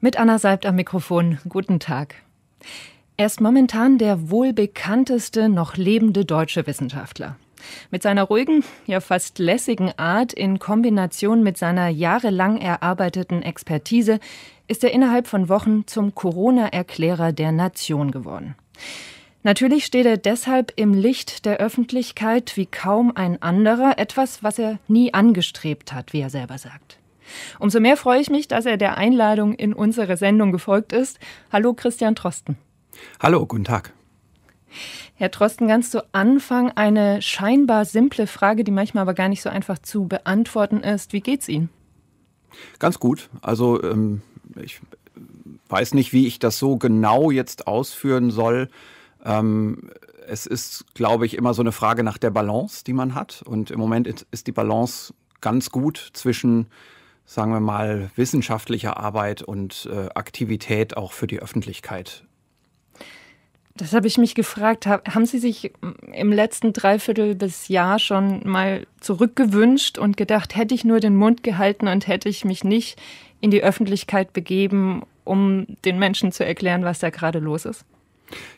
Mit Anna Seibt am Mikrofon, guten Tag. Er ist momentan der wohl bekannteste noch lebende deutsche Wissenschaftler. Mit seiner ruhigen, ja fast lässigen Art in Kombination mit seiner jahrelang erarbeiteten Expertise ist er innerhalb von Wochen zum Corona-Erklärer der Nation geworden. Natürlich steht er deshalb im Licht der Öffentlichkeit wie kaum ein anderer, etwas, was er nie angestrebt hat, wie er selber sagt. Umso mehr freue ich mich, dass er der Einladung in unsere Sendung gefolgt ist. Hallo Christian Trosten. Hallo, guten Tag. Herr Trosten, ganz zu Anfang eine scheinbar simple Frage, die manchmal aber gar nicht so einfach zu beantworten ist. Wie geht's Ihnen? Ganz gut. Also ähm, ich weiß nicht, wie ich das so genau jetzt ausführen soll. Ähm, es ist, glaube ich, immer so eine Frage nach der Balance, die man hat. Und im Moment ist die Balance ganz gut zwischen sagen wir mal, wissenschaftlicher Arbeit und äh, Aktivität auch für die Öffentlichkeit? Das habe ich mich gefragt. Haben Sie sich hm, im letzten Dreiviertel bis Jahr schon mal zurückgewünscht und gedacht, hätte ich nur den Mund gehalten und hätte ich mich nicht in die Öffentlichkeit begeben, um den Menschen zu erklären, was da gerade los ist?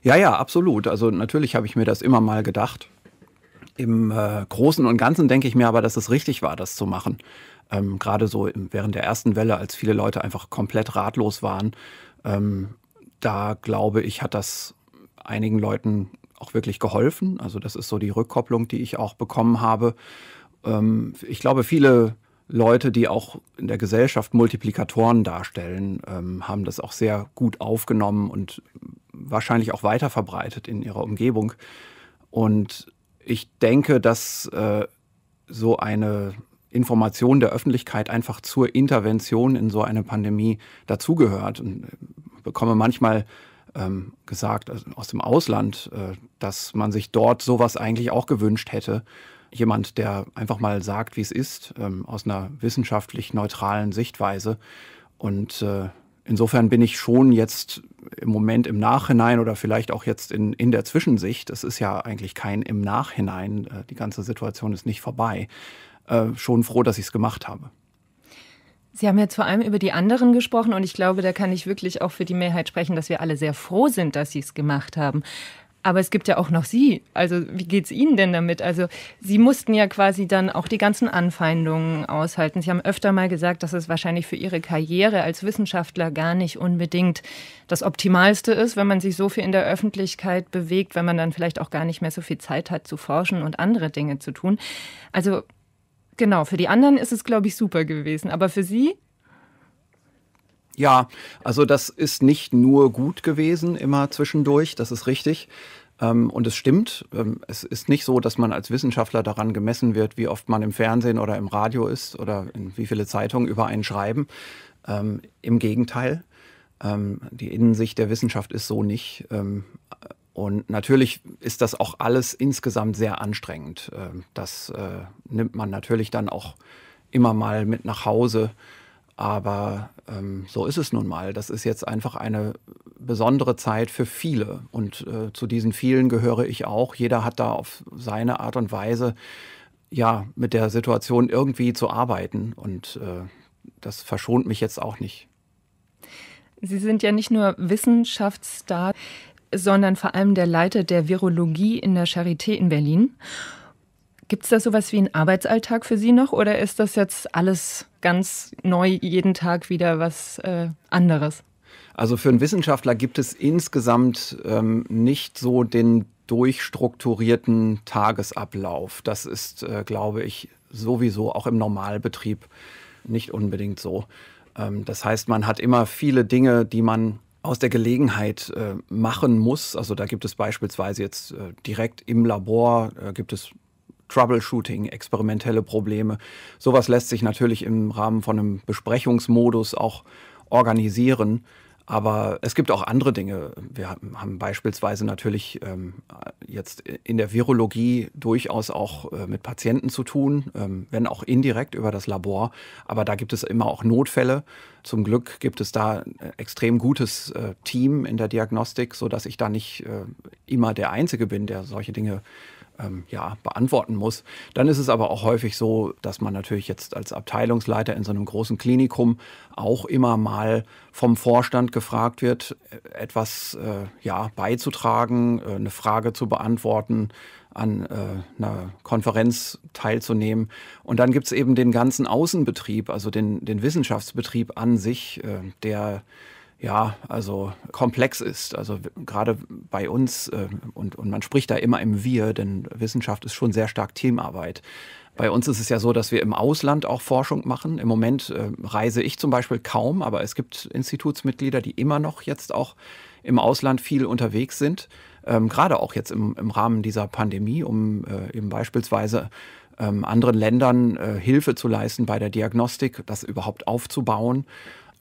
Ja, ja, absolut. Also natürlich habe ich mir das immer mal gedacht. Im äh, Großen und Ganzen denke ich mir aber, dass es richtig war, das zu machen ähm, gerade so während der ersten Welle, als viele Leute einfach komplett ratlos waren, ähm, da glaube ich, hat das einigen Leuten auch wirklich geholfen. Also das ist so die Rückkopplung, die ich auch bekommen habe. Ähm, ich glaube, viele Leute, die auch in der Gesellschaft Multiplikatoren darstellen, ähm, haben das auch sehr gut aufgenommen und wahrscheinlich auch weiter verbreitet in ihrer Umgebung. Und ich denke, dass äh, so eine Information der Öffentlichkeit einfach zur Intervention in so eine Pandemie dazugehört. Und äh, bekomme manchmal ähm, gesagt also aus dem Ausland, äh, dass man sich dort sowas eigentlich auch gewünscht hätte. Jemand, der einfach mal sagt, wie es ist, ähm, aus einer wissenschaftlich neutralen Sichtweise. Und äh, insofern bin ich schon jetzt im Moment im Nachhinein oder vielleicht auch jetzt in, in der Zwischensicht, es ist ja eigentlich kein im Nachhinein, äh, die ganze Situation ist nicht vorbei, äh, schon froh, dass ich es gemacht habe. Sie haben jetzt vor allem über die anderen gesprochen und ich glaube, da kann ich wirklich auch für die Mehrheit sprechen, dass wir alle sehr froh sind, dass Sie es gemacht haben. Aber es gibt ja auch noch Sie. Also wie geht es Ihnen denn damit? Also Sie mussten ja quasi dann auch die ganzen Anfeindungen aushalten. Sie haben öfter mal gesagt, dass es wahrscheinlich für Ihre Karriere als Wissenschaftler gar nicht unbedingt das Optimalste ist, wenn man sich so viel in der Öffentlichkeit bewegt, wenn man dann vielleicht auch gar nicht mehr so viel Zeit hat zu forschen und andere Dinge zu tun. Also Genau, für die anderen ist es, glaube ich, super gewesen. Aber für Sie? Ja, also das ist nicht nur gut gewesen, immer zwischendurch, das ist richtig. Ähm, und es stimmt, ähm, es ist nicht so, dass man als Wissenschaftler daran gemessen wird, wie oft man im Fernsehen oder im Radio ist oder in wie viele Zeitungen über einen schreiben. Ähm, Im Gegenteil, die Innensicht der Wissenschaft ist so nicht. Und natürlich ist das auch alles insgesamt sehr anstrengend. Ähm, das äh, nimmt man natürlich dann auch immer mal mit nach Hause. Aber ähm, so ist es nun mal. Das ist jetzt einfach eine besondere Zeit für viele. Und äh, zu diesen vielen gehöre ich auch. Jeder hat da auf seine Art und Weise ja mit der Situation irgendwie zu arbeiten. Und äh, das verschont mich jetzt auch nicht. Sie sind ja nicht nur Wissenschaftsstar sondern vor allem der Leiter der Virologie in der Charité in Berlin. Gibt es da sowas wie einen Arbeitsalltag für Sie noch oder ist das jetzt alles ganz neu, jeden Tag wieder was äh, anderes? Also für einen Wissenschaftler gibt es insgesamt ähm, nicht so den durchstrukturierten Tagesablauf. Das ist, äh, glaube ich, sowieso auch im Normalbetrieb nicht unbedingt so. Ähm, das heißt, man hat immer viele Dinge, die man aus der Gelegenheit äh, machen muss. Also da gibt es beispielsweise jetzt äh, direkt im Labor, äh, gibt es Troubleshooting, experimentelle Probleme. Sowas lässt sich natürlich im Rahmen von einem Besprechungsmodus auch organisieren. Aber es gibt auch andere Dinge. Wir haben beispielsweise natürlich ähm, jetzt in der Virologie durchaus auch äh, mit Patienten zu tun, ähm, wenn auch indirekt über das Labor. Aber da gibt es immer auch Notfälle. Zum Glück gibt es da ein extrem gutes äh, Team in der Diagnostik, sodass ich da nicht äh, immer der Einzige bin, der solche Dinge äh, ähm, ja, beantworten muss. Dann ist es aber auch häufig so, dass man natürlich jetzt als Abteilungsleiter in so einem großen Klinikum auch immer mal vom Vorstand gefragt wird, äh, etwas äh, ja, beizutragen, äh, eine Frage zu beantworten an äh, einer Konferenz teilzunehmen. Und dann gibt es eben den ganzen Außenbetrieb, also den, den Wissenschaftsbetrieb an sich, äh, der ja, also äh, komplex ist. Also gerade bei uns ähm, und, und man spricht da immer im Wir, denn Wissenschaft ist schon sehr stark Teamarbeit. Bei uns ist es ja so, dass wir im Ausland auch Forschung machen. Im Moment äh, reise ich zum Beispiel kaum, aber es gibt Institutsmitglieder, die immer noch jetzt auch im Ausland viel unterwegs sind. Ähm, gerade auch jetzt im, im Rahmen dieser Pandemie, um äh, eben beispielsweise ähm, anderen Ländern äh, Hilfe zu leisten bei der Diagnostik, das überhaupt aufzubauen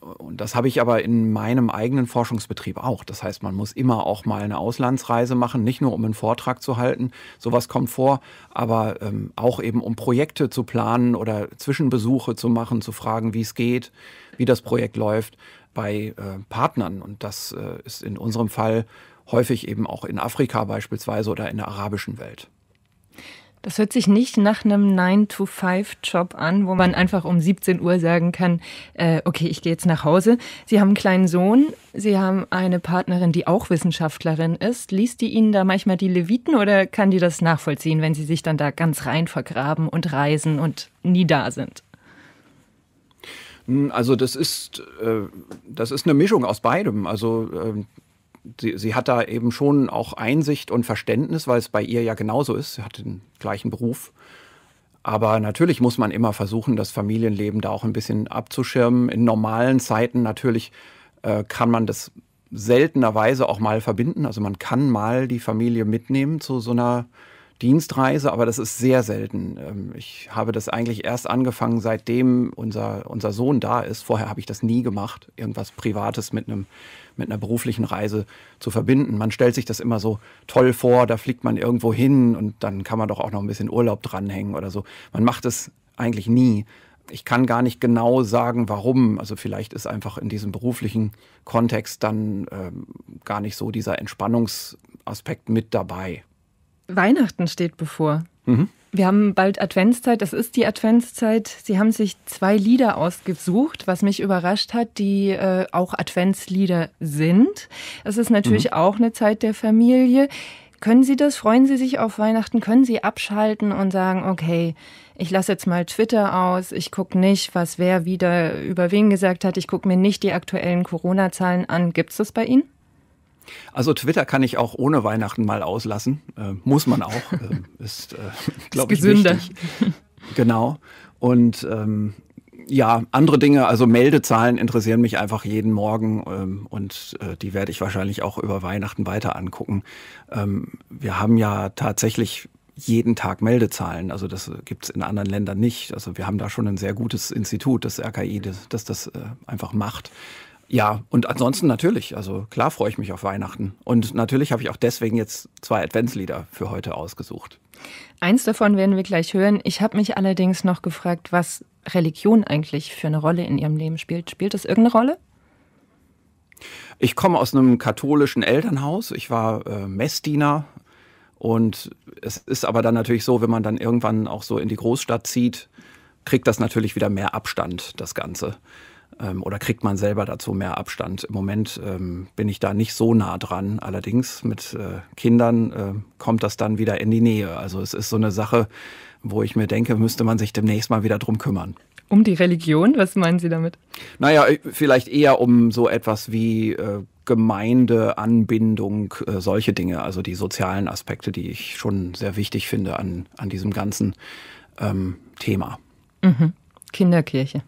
und das habe ich aber in meinem eigenen Forschungsbetrieb auch. Das heißt, man muss immer auch mal eine Auslandsreise machen, nicht nur um einen Vortrag zu halten, sowas kommt vor, aber ähm, auch eben um Projekte zu planen oder Zwischenbesuche zu machen, zu fragen, wie es geht, wie das Projekt läuft bei äh, Partnern. Und das äh, ist in unserem Fall häufig eben auch in Afrika beispielsweise oder in der arabischen Welt. Das hört sich nicht nach einem 9-to-5-Job an, wo man einfach um 17 Uhr sagen kann, äh, okay, ich gehe jetzt nach Hause. Sie haben einen kleinen Sohn, Sie haben eine Partnerin, die auch Wissenschaftlerin ist. Liest die Ihnen da manchmal die Leviten oder kann die das nachvollziehen, wenn Sie sich dann da ganz rein vergraben und reisen und nie da sind? Hm, also das ist, äh, das ist eine Mischung aus beidem. Also äh, sie, sie, hat da eben schon auch Einsicht und Verständnis, weil es bei ihr ja genauso ist. Sie hat den gleichen Beruf. Aber natürlich muss man immer versuchen, das Familienleben da auch ein bisschen abzuschirmen. In normalen Zeiten natürlich äh, kann man das seltenerweise auch mal verbinden. Also man kann mal die Familie mitnehmen zu so einer Dienstreise, aber das ist sehr selten. Ähm, ich habe das eigentlich erst angefangen, seitdem unser, unser Sohn da ist. Vorher habe ich das nie gemacht, irgendwas Privates mit einem mit einer beruflichen Reise zu verbinden. Man stellt sich das immer so toll vor, da fliegt man irgendwo hin und dann kann man doch auch noch ein bisschen Urlaub dranhängen oder so. Man macht es eigentlich nie. Ich kann gar nicht genau sagen, warum. Also vielleicht ist einfach in diesem beruflichen Kontext dann ähm, gar nicht so dieser Entspannungsaspekt mit dabei. Weihnachten steht bevor. Mhm. Wir haben bald Adventszeit, das ist die Adventszeit. Sie haben sich zwei Lieder ausgesucht, was mich überrascht hat, die äh, auch Adventslieder sind. Es ist natürlich mhm. auch eine Zeit der Familie. Können Sie das? Freuen Sie sich auf Weihnachten? Können Sie abschalten und sagen, okay, ich lasse jetzt mal Twitter aus, ich gucke nicht, was wer wieder über wen gesagt hat, ich gucke mir nicht die aktuellen Corona-Zahlen an. Gibt es das bei Ihnen? Also Twitter kann ich auch ohne Weihnachten mal auslassen. Äh, muss man auch. Ähm, äh, ist, äh, glaube ich, gesünder. Genau. Und ähm, ja, andere Dinge, also Meldezahlen interessieren mich einfach jeden Morgen ähm, und äh, die werde ich wahrscheinlich auch über Weihnachten weiter angucken. Ähm, wir haben ja tatsächlich jeden Tag Meldezahlen. Also das gibt's in anderen Ländern nicht. Also wir haben da schon ein sehr gutes Institut, das RKI, das das, das äh, einfach macht. Ja, und ansonsten natürlich. Also klar freue ich mich auf Weihnachten. Und natürlich habe ich auch deswegen jetzt zwei Adventslieder für heute ausgesucht. Eins davon werden wir gleich hören. Ich habe mich allerdings noch gefragt, was Religion eigentlich für eine Rolle in Ihrem Leben spielt. Spielt das irgendeine Rolle? Ich komme aus einem katholischen Elternhaus. Ich war äh, Messdiener. Und es ist aber dann natürlich so, wenn man dann irgendwann auch so in die Großstadt zieht, kriegt das natürlich wieder mehr Abstand, das Ganze ähm, oder kriegt man selber dazu mehr Abstand? Im Moment ähm, bin ich da nicht so nah dran. Allerdings mit äh, Kindern äh, kommt das dann wieder in die Nähe. Also es ist so eine Sache, wo ich mir denke, müsste man sich demnächst mal wieder drum kümmern. Um die Religion? Was meinen Sie damit? Naja, äh, vielleicht eher um so etwas wie äh, Gemeindeanbindung, äh, solche Dinge, also die sozialen Aspekte, die ich schon sehr wichtig finde an, an diesem ganzen ähm, Thema. Mhm. Kinderkirche.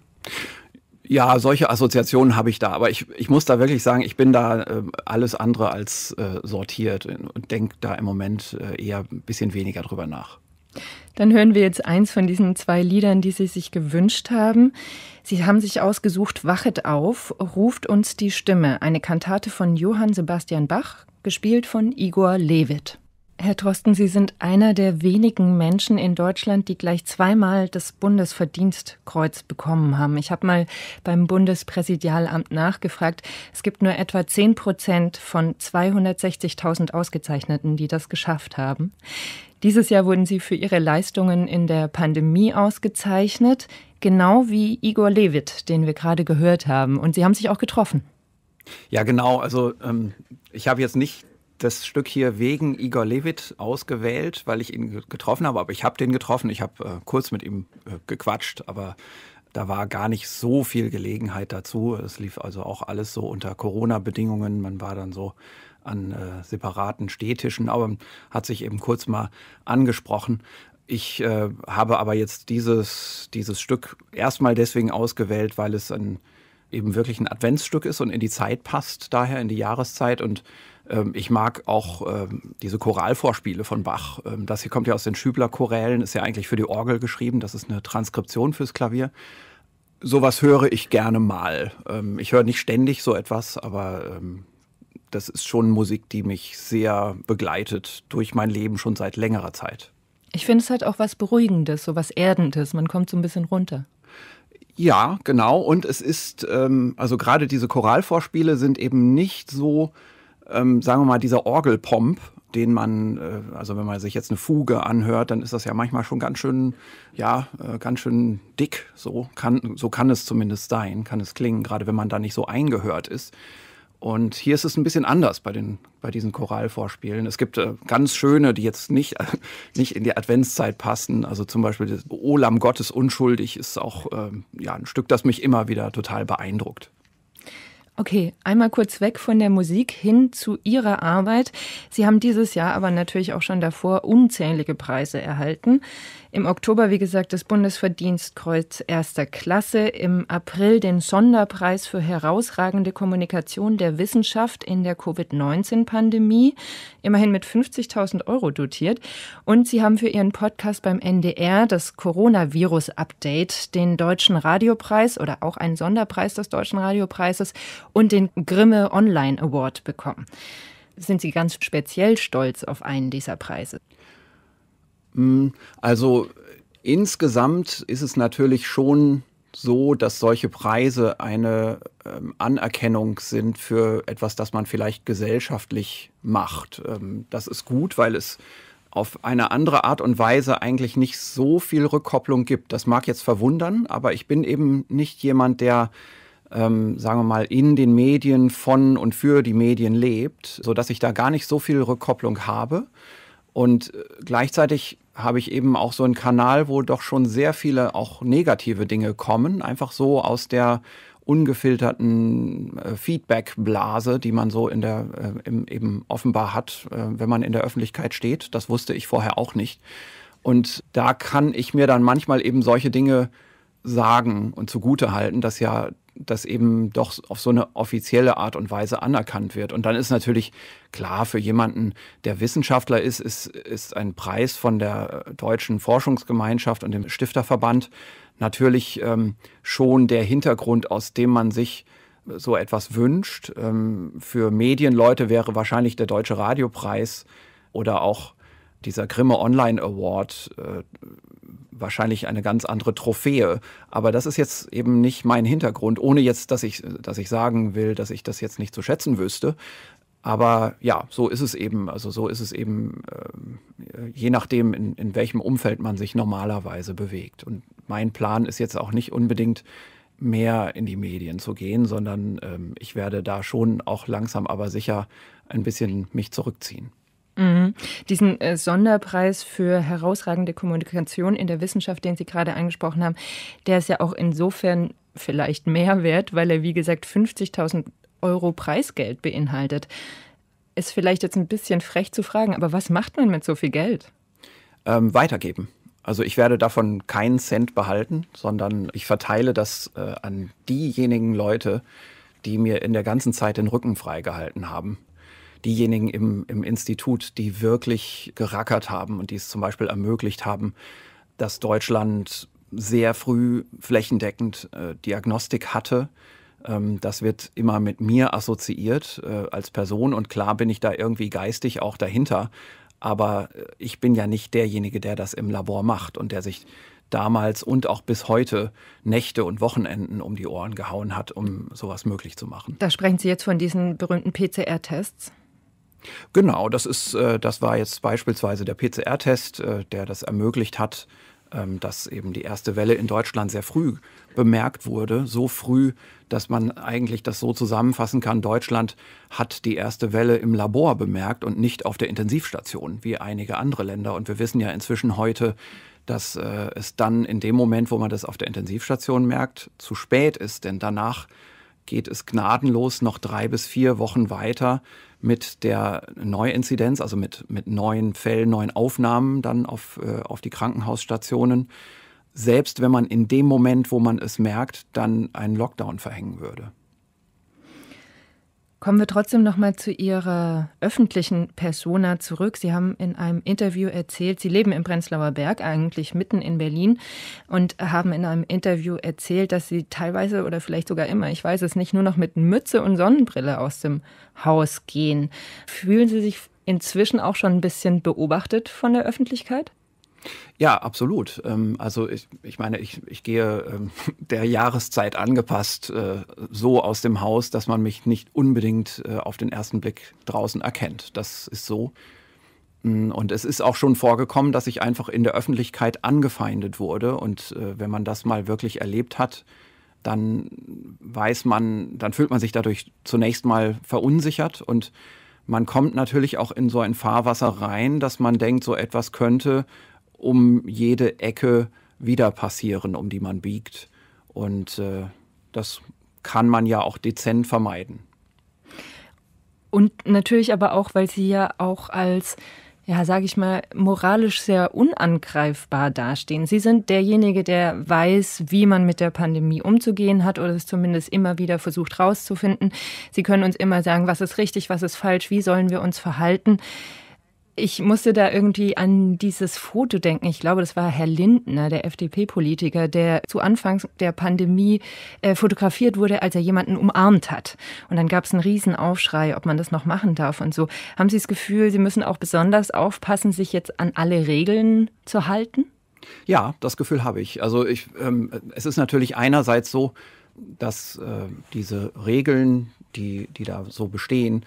Ja, solche Assoziationen habe ich da, aber ich, ich muss da wirklich sagen, ich bin da äh, alles andere als äh, sortiert und denke da im Moment äh, eher ein bisschen weniger drüber nach. Dann hören wir jetzt eins von diesen zwei Liedern, die Sie sich gewünscht haben. Sie haben sich ausgesucht, Wachet auf, ruft uns die Stimme, eine Kantate von Johann Sebastian Bach, gespielt von Igor Levit. Herr Trosten, Sie sind einer der wenigen Menschen in Deutschland, die gleich zweimal das Bundesverdienstkreuz bekommen haben. Ich habe mal beim Bundespräsidialamt nachgefragt. Es gibt nur etwa 10 Prozent von 260.000 Ausgezeichneten, die das geschafft haben. Dieses Jahr wurden Sie für Ihre Leistungen in der Pandemie ausgezeichnet, genau wie Igor Levit, den wir gerade gehört haben. Und Sie haben sich auch getroffen. Ja, genau. Also ähm, ich habe jetzt nicht das Stück hier wegen Igor Levit ausgewählt, weil ich ihn getroffen habe. Aber ich habe den getroffen, ich habe äh, kurz mit ihm äh, gequatscht, aber da war gar nicht so viel Gelegenheit dazu. Es lief also auch alles so unter Corona-Bedingungen. Man war dann so an äh, separaten Stehtischen, aber hat sich eben kurz mal angesprochen. Ich äh, habe aber jetzt dieses, dieses Stück erstmal deswegen ausgewählt, weil es ein, eben wirklich ein Adventsstück ist und in die Zeit passt, daher in die Jahreszeit und ähm, ich mag auch ähm, diese Choralvorspiele von Bach. Ähm, das hier kommt ja aus den Schübler-Chorälen, ist ja eigentlich für die Orgel geschrieben. Das ist eine Transkription fürs Klavier. Sowas höre ich gerne mal. ich höre nicht ständig so etwas, aber das ist schon Musik, die mich sehr begleitet durch mein Leben schon seit längerer Zeit. Ich finde, es halt auch was Beruhigendes, so was Erdendes. Man kommt so ein bisschen runter. Ja, genau. Und es ist, also gerade diese Choralvorspiele sind eben nicht so ähm, sagen wir mal, dieser Orgelpomp, den man, äh, also wenn man sich jetzt eine Fuge anhört, dann ist das ja manchmal schon ganz schön, ja, äh, ganz schön dick. So kann, so kann es zumindest sein, kann es klingen, gerade wenn man da nicht so eingehört ist. Und hier ist es ein bisschen anders bei, den, bei diesen Choralvorspielen. Es gibt äh, ganz schöne, die jetzt nicht, äh, nicht in die Adventszeit passen. Also zum Beispiel das O Lamm Gottes unschuldig ist auch äh, ja, ein Stück, das mich immer wieder total beeindruckt. Okay, einmal kurz weg von der Musik hin zu Ihrer Arbeit. Sie haben dieses Jahr aber natürlich auch schon davor unzählige Preise erhalten. Im Oktober, wie gesagt, das Bundesverdienstkreuz erster Klasse, im April den Sonderpreis für herausragende Kommunikation der Wissenschaft in der Covid-19-Pandemie, immerhin mit 50.000 Euro dotiert. Und Sie haben für Ihren Podcast beim NDR das Coronavirus-Update, den Deutschen Radiopreis oder auch einen Sonderpreis des Deutschen Radiopreises und den Grimme Online Award bekommen. Sind Sie ganz speziell stolz auf einen dieser Preise? Hm, also insgesamt ist es natürlich schon so, dass solche Preise eine ähm, Anerkennung sind für etwas, das man vielleicht gesellschaftlich macht. Ähm, das ist gut, weil es auf eine andere Art und Weise eigentlich nicht so viel Rückkopplung gibt. Das mag jetzt verwundern, aber ich bin eben nicht jemand, der, ähm, sagen wir mal, in den Medien von und für die Medien lebt, sodass ich da gar nicht so viel Rückkopplung habe. Und äh, gleichzeitig habe ich eben auch so einen Kanal, wo doch schon sehr viele auch negative Dinge kommen, einfach so aus der ungefilterten äh, Feedback-Blase, die man so in der, äh, im, eben offenbar hat, äh, wenn man in der Öffentlichkeit steht. Das wusste ich vorher auch nicht. Und da kann ich mir dann manchmal eben solche Dinge sagen und zugute halten, dass ja das eben doch auf so eine offizielle Art und Weise anerkannt wird. Und dann ist natürlich klar, für jemanden, der Wissenschaftler ist, ist, ist ein Preis von der deutschen Forschungsgemeinschaft und dem Stifterverband natürlich ähm, schon der Hintergrund, aus dem man sich so etwas wünscht. Ähm, für Medienleute wäre wahrscheinlich der Deutsche Radiopreis oder auch dieser Grimme Online Award äh, wahrscheinlich eine ganz andere Trophäe. Aber das ist jetzt eben nicht mein Hintergrund, ohne jetzt, dass ich, dass ich sagen will, dass ich das jetzt nicht zu schätzen wüsste. Aber ja, so ist es eben. Also so ist es eben, äh, je nachdem, in, in welchem Umfeld man sich normalerweise bewegt. Und mein Plan ist jetzt auch nicht unbedingt mehr in die Medien zu gehen, sondern ähm, ich werde da schon auch langsam aber sicher ein bisschen mich zurückziehen. Mhm. Diesen äh, Sonderpreis für herausragende Kommunikation in der Wissenschaft, den Sie gerade angesprochen haben, der ist ja auch insofern vielleicht mehr wert, weil er, wie gesagt, 50.000 Euro Preisgeld beinhaltet. Ist vielleicht jetzt ein bisschen frech zu fragen, aber was macht man mit so viel Geld? Ähm, weitergeben. Also ich werde davon keinen Cent behalten, sondern ich verteile das äh, an diejenigen Leute, die mir in der ganzen Zeit den Rücken freigehalten haben diejenigen im, im Institut, die wirklich gerackert haben und die es zum Beispiel ermöglicht haben, dass Deutschland sehr früh flächendeckend äh, Diagnostik hatte. Ähm, das wird immer mit mir assoziiert äh, als Person und klar bin ich da irgendwie geistig auch dahinter. Aber äh, ich bin ja nicht derjenige, der das im Labor macht und der sich damals und auch bis heute Nächte und Wochenenden um die Ohren gehauen hat, um sowas möglich zu machen. Da sprechen Sie jetzt von diesen berühmten PCR-Tests. Genau, das ist, äh, das war jetzt beispielsweise der PCR-Test, äh, der das ermöglicht hat, ähm, dass eben die erste Welle in Deutschland sehr früh bemerkt wurde, so früh, dass man eigentlich das so zusammenfassen kann, Deutschland hat die erste Welle im Labor bemerkt und nicht auf der Intensivstation wie einige andere Länder. Und wir wissen ja inzwischen heute, dass äh, es dann in dem Moment, wo man das auf der Intensivstation merkt, zu spät ist, denn danach geht es gnadenlos noch drei bis vier Wochen weiter mit der Neuinzidenz, also mit, mit neuen Fällen, neuen Aufnahmen dann auf, äh, auf die Krankenhausstationen. Selbst wenn man in dem Moment, wo man es merkt, dann einen Lockdown verhängen würde. Kommen wir trotzdem noch mal zu Ihrer öffentlichen Persona zurück. Sie haben in einem Interview erzählt, Sie leben im Prenzlauer Berg, eigentlich mitten in Berlin, und haben in einem Interview erzählt, dass Sie teilweise oder vielleicht sogar immer, ich weiß es nicht, nur noch mit Mütze und Sonnenbrille aus dem Haus gehen. Fühlen Sie sich inzwischen auch schon ein bisschen beobachtet von der Öffentlichkeit? Ja, absolut. Ähm, also ich, ich meine, ich, ich gehe ähm, der Jahreszeit angepasst äh, so aus dem Haus, dass man mich nicht unbedingt äh, auf den ersten Blick draußen erkennt. Das ist so. Mm, und es ist auch schon vorgekommen, dass ich einfach in der Öffentlichkeit angefeindet wurde. Und äh, wenn man das mal wirklich erlebt hat, dann weiß man, dann fühlt man sich dadurch zunächst mal verunsichert und man kommt natürlich auch in so ein Fahrwasser rein, dass man denkt, so etwas könnte um jede Ecke wieder passieren, um die man biegt. Und äh, das kann man ja auch dezent vermeiden. Und natürlich aber auch, weil sie ja auch als, ja, sage ich mal, moralisch sehr unangreifbar dastehen. Sie sind derjenige, der weiß, wie man mit der Pandemie umzugehen hat oder es zumindest immer wieder versucht herauszufinden. Sie können uns immer sagen, was ist richtig, was ist falsch, wie sollen wir uns verhalten. Ich musste da irgendwie an dieses Foto denken. Ich glaube, das war Herr Lindner, der FDP-Politiker, der zu Anfang der Pandemie äh, fotografiert wurde, als er jemanden umarmt hat. Und dann gab es einen Riesenaufschrei, ob man das noch machen darf und so. Haben Sie das Gefühl, Sie müssen auch besonders aufpassen, sich jetzt an alle Regeln zu halten? Ja, das Gefühl habe ich. Also ich, ähm, es ist natürlich einerseits so, dass äh, diese Regeln, die, die da so bestehen,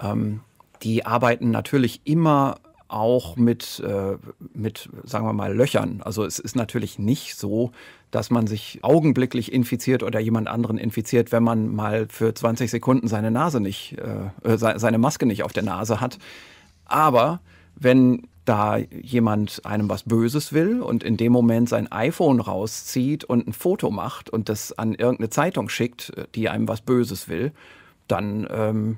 ähm, die arbeiten natürlich immer auch mit, äh, mit, sagen wir mal, Löchern. Also es ist natürlich nicht so, dass man sich augenblicklich infiziert oder jemand anderen infiziert, wenn man mal für 20 Sekunden seine Nase nicht, äh, äh seine Maske nicht auf der Nase hat. Aber wenn da jemand einem was Böses will und in dem Moment sein iPhone rauszieht und ein Foto macht und das an irgendeine Zeitung schickt, die einem was Böses will, dann ähm,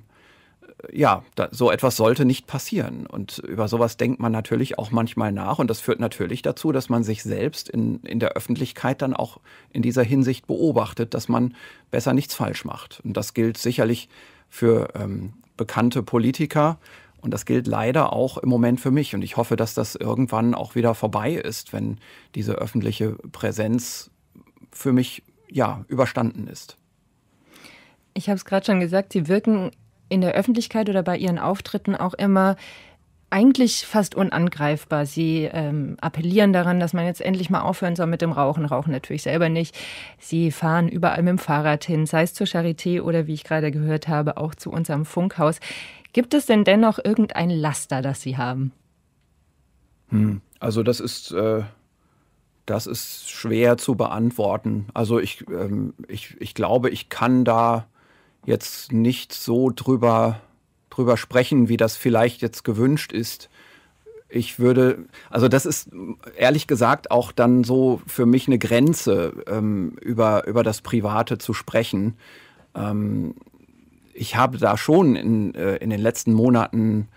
ja, da, so etwas sollte nicht passieren. Und über sowas denkt man natürlich auch manchmal nach. Und das führt natürlich dazu, dass man sich selbst in, in der Öffentlichkeit dann auch in dieser Hinsicht beobachtet, dass man besser nichts falsch macht. Und das gilt sicherlich für ähm, bekannte Politiker. Und das gilt leider auch im Moment für mich. Und ich hoffe, dass das irgendwann auch wieder vorbei ist, wenn diese öffentliche Präsenz für mich ja überstanden ist. Ich habe es gerade schon gesagt, Sie wirken in der Öffentlichkeit oder bei ihren Auftritten auch immer eigentlich fast unangreifbar. Sie ähm, appellieren daran, dass man jetzt endlich mal aufhören soll mit dem Rauchen, rauchen natürlich selber nicht. Sie fahren überall mit dem Fahrrad hin, sei es zur Charité oder wie ich gerade gehört habe, auch zu unserem Funkhaus. Gibt es denn dennoch irgendein Laster, das Sie haben? Hm, also das ist, äh, das ist schwer zu beantworten. Also ich, ähm, ich, ich glaube, ich kann da jetzt nicht so drüber, drüber sprechen, wie das vielleicht jetzt gewünscht ist. Ich würde, also das ist ehrlich gesagt auch dann so für mich eine Grenze, ähm, über, über das Private zu sprechen. Ähm, ich habe da schon in, äh, in den letzten Monaten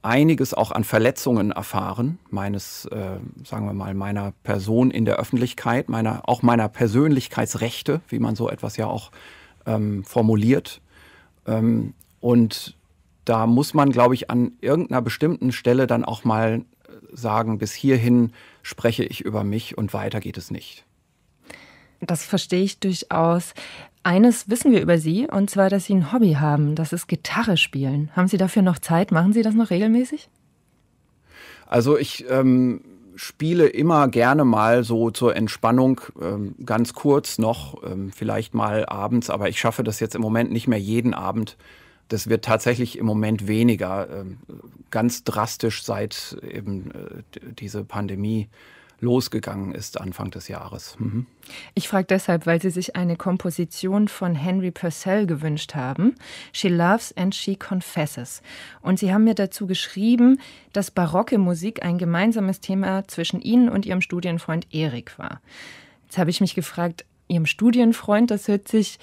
einiges auch an Verletzungen erfahren, meines, äh, sagen wir mal, meiner Person in der Öffentlichkeit, meiner, auch meiner Persönlichkeitsrechte, wie man so etwas ja auch äh, ähm, formuliert. Ähm, und da muss man, glaube ich, an irgendeiner bestimmten Stelle dann auch mal äh, sagen, bis hierhin spreche ich über mich und weiter geht es nicht. Das verstehe ich durchaus. Eines wissen wir über Sie, und zwar, dass Sie ein Hobby haben, das ist Gitarre spielen. Haben Sie dafür noch Zeit? Machen Sie das noch regelmäßig? Also ich ähm, spiele immer gerne mal so zur Entspannung ähm, ganz kurz noch, ähm, vielleicht mal abends, aber ich schaffe das jetzt im Moment nicht mehr jeden Abend. Das wird tatsächlich im Moment weniger, ähm, ganz drastisch seit eben äh, diese Pandemie losgegangen ist Anfang des Jahres. Mhm. Ich frage deshalb, weil Sie sich eine Komposition von Henry Purcell gewünscht haben. She Loves and She Confesses. Und Sie haben mir dazu geschrieben, dass barocke Musik ein gemeinsames Thema zwischen Ihnen und Ihrem Studienfreund Erik war. Jetzt habe ich mich gefragt, Ihrem Studienfreund, das hört sich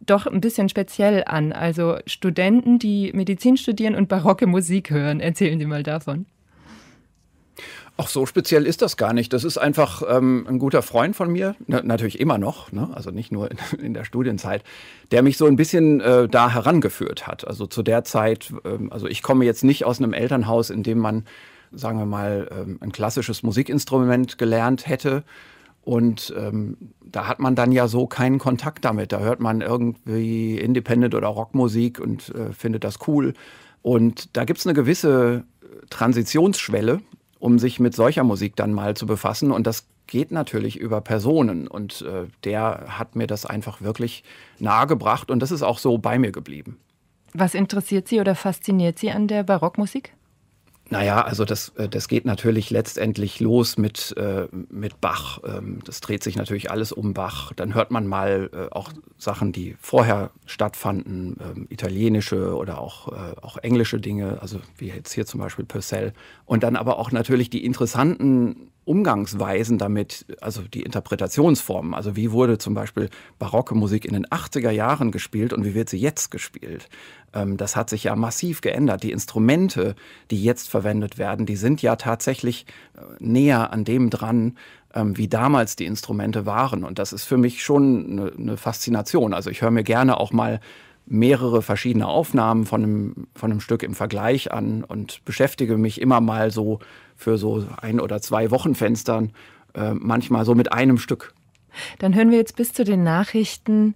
doch ein bisschen speziell an. Also Studenten, die Medizin studieren und barocke Musik hören. Erzählen Sie mal davon. Ach, so speziell ist das gar nicht. Das ist einfach ähm, ein guter Freund von mir, na, natürlich immer noch, ne? also nicht nur in, in, der Studienzeit, der mich so ein bisschen äh, da herangeführt hat. Also zu der Zeit, ähm, also ich komme jetzt nicht aus einem Elternhaus, in dem man, sagen wir mal, ähm, ein klassisches Musikinstrument gelernt hätte. Und ähm, da hat man dann ja so keinen Kontakt damit. Da hört man irgendwie Independent oder Rockmusik und äh, findet das cool. Und da gibt es eine gewisse äh, Transitionsschwelle, um sich mit solcher Musik dann mal zu befassen. Und das geht natürlich über Personen. Und äh, der hat mir das einfach wirklich nahegebracht. Und das ist auch so bei mir geblieben. Was interessiert Sie oder fasziniert Sie an der Barockmusik? Naja, also das, äh, das geht natürlich letztendlich los mit, äh, mit Bach. Ähm, das dreht sich natürlich alles um Bach. Dann hört man mal äh, auch Sachen, die vorher stattfanden, ähm, italienische oder auch, äh, auch englische Dinge, also wie jetzt hier zum Beispiel Purcell. Und dann aber auch natürlich die interessanten Umgangsweisen damit, also die Interpretationsformen, also wie wurde zum Beispiel barocke Musik in den 80er Jahren gespielt und wie wird sie jetzt gespielt, ähm, das hat sich ja massiv geändert. Die Instrumente, die jetzt verwendet werden, die sind ja tatsächlich äh, näher an dem dran, ähm, wie damals die Instrumente waren. Und das ist für mich schon eine ne Faszination. Also ich höre mir gerne auch mal mehrere verschiedene Aufnahmen von einem, von einem Stück im Vergleich an und beschäftige mich immer mal so für so ein oder zwei Wochenfenstern, äh, manchmal so mit einem Stück. Dann hören wir jetzt bis zu den Nachrichten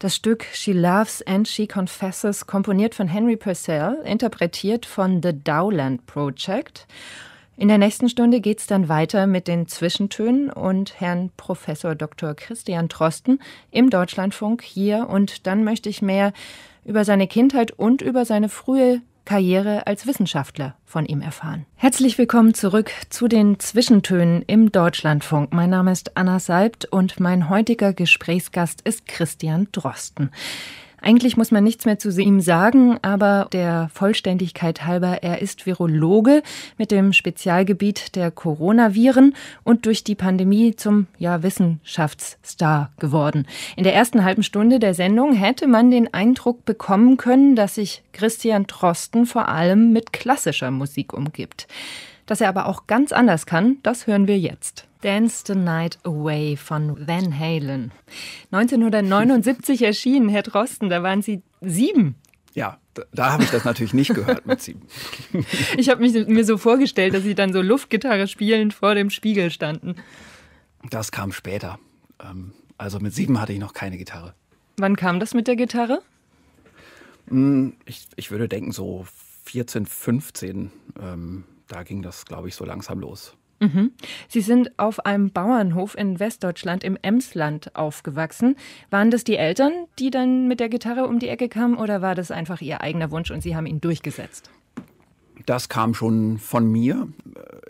das Stück She Loves and She Confesses, komponiert von Henry Purcell, interpretiert von The Dowland Project. In der nächsten Stunde geht es dann weiter mit den Zwischentönen und Herrn Professor Dr. Christian Trosten im Deutschlandfunk hier. Und dann möchte ich mehr über seine Kindheit und über seine frühe Karriere als Wissenschaftler von ihm erfahren. Herzlich willkommen zurück zu den Zwischentönen im Deutschlandfunk. Mein Name ist Anna Seibt und mein heutiger Gesprächsgast ist Christian Drosten. Eigentlich muss man nichts mehr zu ihm sagen, aber der Vollständigkeit halber, er ist Virologe mit dem Spezialgebiet der Coronaviren und durch die Pandemie zum ja, Wissenschaftsstar geworden. In der ersten halben Stunde der Sendung hätte man den Eindruck bekommen können, dass sich Christian Trosten vor allem mit klassischer Musik umgibt. Dass er aber auch ganz anders kann, das hören wir jetzt. Dance the Night Away von Van Halen. 1979 erschienen, Herr Drosten, da waren Sie sieben. Ja, da, da habe ich das natürlich nicht gehört mit sieben. ich habe mir so vorgestellt, dass Sie dann so Luftgitarre spielend vor dem Spiegel standen. Das kam später. Ähm, also mit sieben hatte ich noch keine Gitarre. Wann kam das mit der Gitarre? Hm, ich, ich würde denken, so 14, 15. Ähm, da ging das, glaube ich, so langsam los. Mhm. Sie sind auf einem Bauernhof in Westdeutschland im Emsland aufgewachsen. Waren das die Eltern, die dann mit der Gitarre um die Ecke kamen, oder war das einfach Ihr eigener Wunsch und Sie haben ihn durchgesetzt? Das kam schon von mir.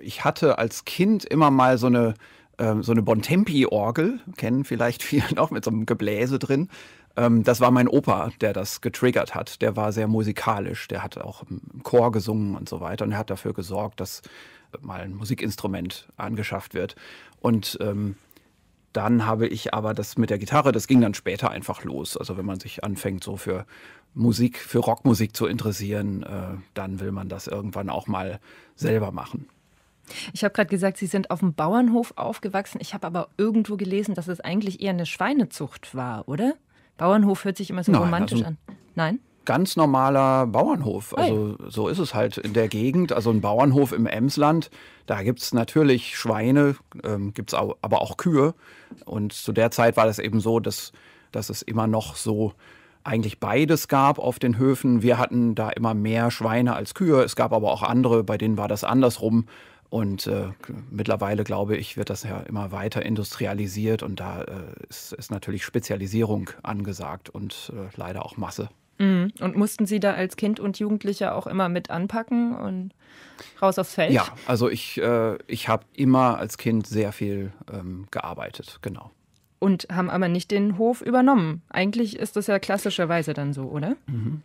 Ich hatte als Kind immer mal so eine, ähm, so eine Bontempi-Orgel, kennen vielleicht viele noch, mit so einem Gebläse drin ähm, das war mein Opa, der das getriggert hat. Der war sehr musikalisch, der hat auch im Chor gesungen und so weiter und er hat dafür gesorgt, dass mal ein Musikinstrument angeschafft wird. Und ähm, dann habe ich aber das mit der Gitarre, das ging dann später einfach los. Also wenn man sich anfängt, so für Musik, für Rockmusik zu interessieren, äh, dann will man das irgendwann auch mal selber machen. Ich habe gerade gesagt, Sie sind auf dem Bauernhof aufgewachsen. Ich habe aber irgendwo gelesen, dass es eigentlich eher eine Schweinezucht war, oder? Bauernhof hört sich immer so Nein, romantisch also, an. Nein? ganz normaler Bauernhof. Also so ist es halt in der Gegend. Also ein Bauernhof im Emsland, da gibt es natürlich Schweine, ähm, gibt es aber auch Kühe. Und zu der Zeit war das eben so, dass, dass es immer noch so eigentlich beides gab auf den Höfen. Wir hatten da immer mehr Schweine als Kühe. Es gab aber auch andere, bei denen war das andersrum. Und äh, mittlerweile, glaube ich, wird das ja immer weiter industrialisiert und da äh, ist, ist, natürlich Spezialisierung angesagt und äh, leider auch Masse. Mhm. Und mussten Sie da als Kind und Jugendlicher auch immer mit anpacken und raus aufs Feld? Ja, also ich, äh, ich habe immer als Kind sehr viel ähm, gearbeitet, genau. Und haben aber nicht den Hof übernommen. Eigentlich ist das ja klassischerweise dann so, oder? Mhm.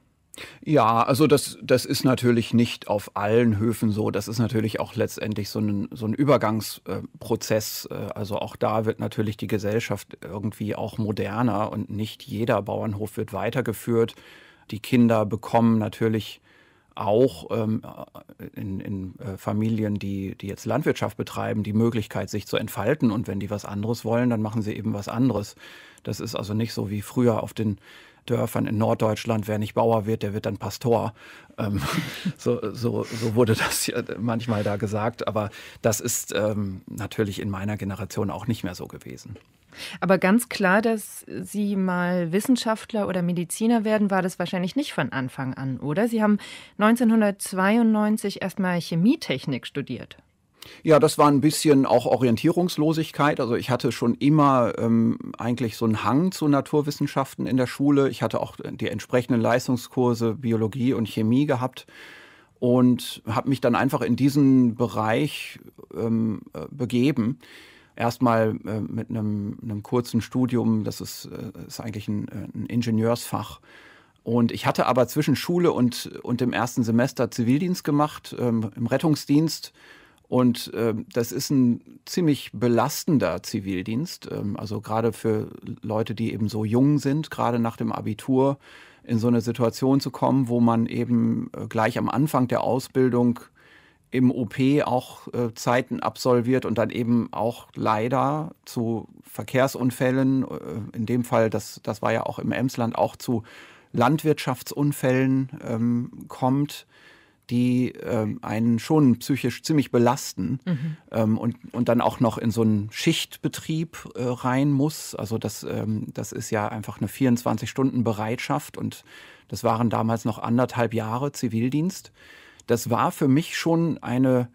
Ja, also das, das ist natürlich nicht auf allen Höfen so. Das ist natürlich auch letztendlich so ein, so ein Übergangsprozess. Äh, also auch da wird natürlich die Gesellschaft irgendwie auch moderner und nicht jeder Bauernhof wird weitergeführt. Die Kinder bekommen natürlich auch ähm, äh, in, in äh, Familien, die, die jetzt Landwirtschaft betreiben, die Möglichkeit, sich zu entfalten. Und wenn die was anderes wollen, dann machen sie eben was anderes. Das ist also nicht so wie früher auf den Dörfern in Norddeutschland, wer nicht Bauer wird, der wird dann Pastor. Ähm, so, so, so, wurde das ja manchmal da gesagt. Aber das ist ähm, natürlich in meiner Generation auch nicht mehr so gewesen. Aber ganz klar, dass Sie mal Wissenschaftler oder Mediziner werden, war das wahrscheinlich nicht von Anfang an, oder? Sie haben 1992 erstmal Chemietechnik studiert. Ja, das war ein bisschen auch Orientierungslosigkeit. Also ich hatte schon immer ähm, eigentlich so einen Hang zu Naturwissenschaften in der Schule. Ich hatte auch die entsprechenden Leistungskurse Biologie und Chemie gehabt und habe mich dann einfach in diesen Bereich ähm, äh, begeben. Erstmal äh, mit einem, einem, kurzen Studium, das ist, äh, ist eigentlich ein, äh, ein Ingenieursfach. Und ich hatte aber zwischen Schule und, und dem ersten Semester Zivildienst gemacht ähm, im Rettungsdienst und äh, das ist ein ziemlich belastender Zivildienst, ähm, also gerade für Leute, die eben so jung sind, gerade nach dem Abitur in so eine Situation zu kommen, wo man eben äh, gleich am Anfang der Ausbildung im OP auch äh, Zeiten absolviert und dann eben auch leider zu Verkehrsunfällen, äh, in dem Fall, das, das war ja auch im Emsland, auch zu Landwirtschaftsunfällen ähm, kommt die ähm, einen schon psychisch ziemlich belasten mhm. ähm, und, und dann auch noch in so einen Schichtbetrieb äh, rein muss. Also das, ähm, das ist ja einfach eine 24-Stunden-Bereitschaft und das waren damals noch anderthalb Jahre Zivildienst. Das war für mich schon eine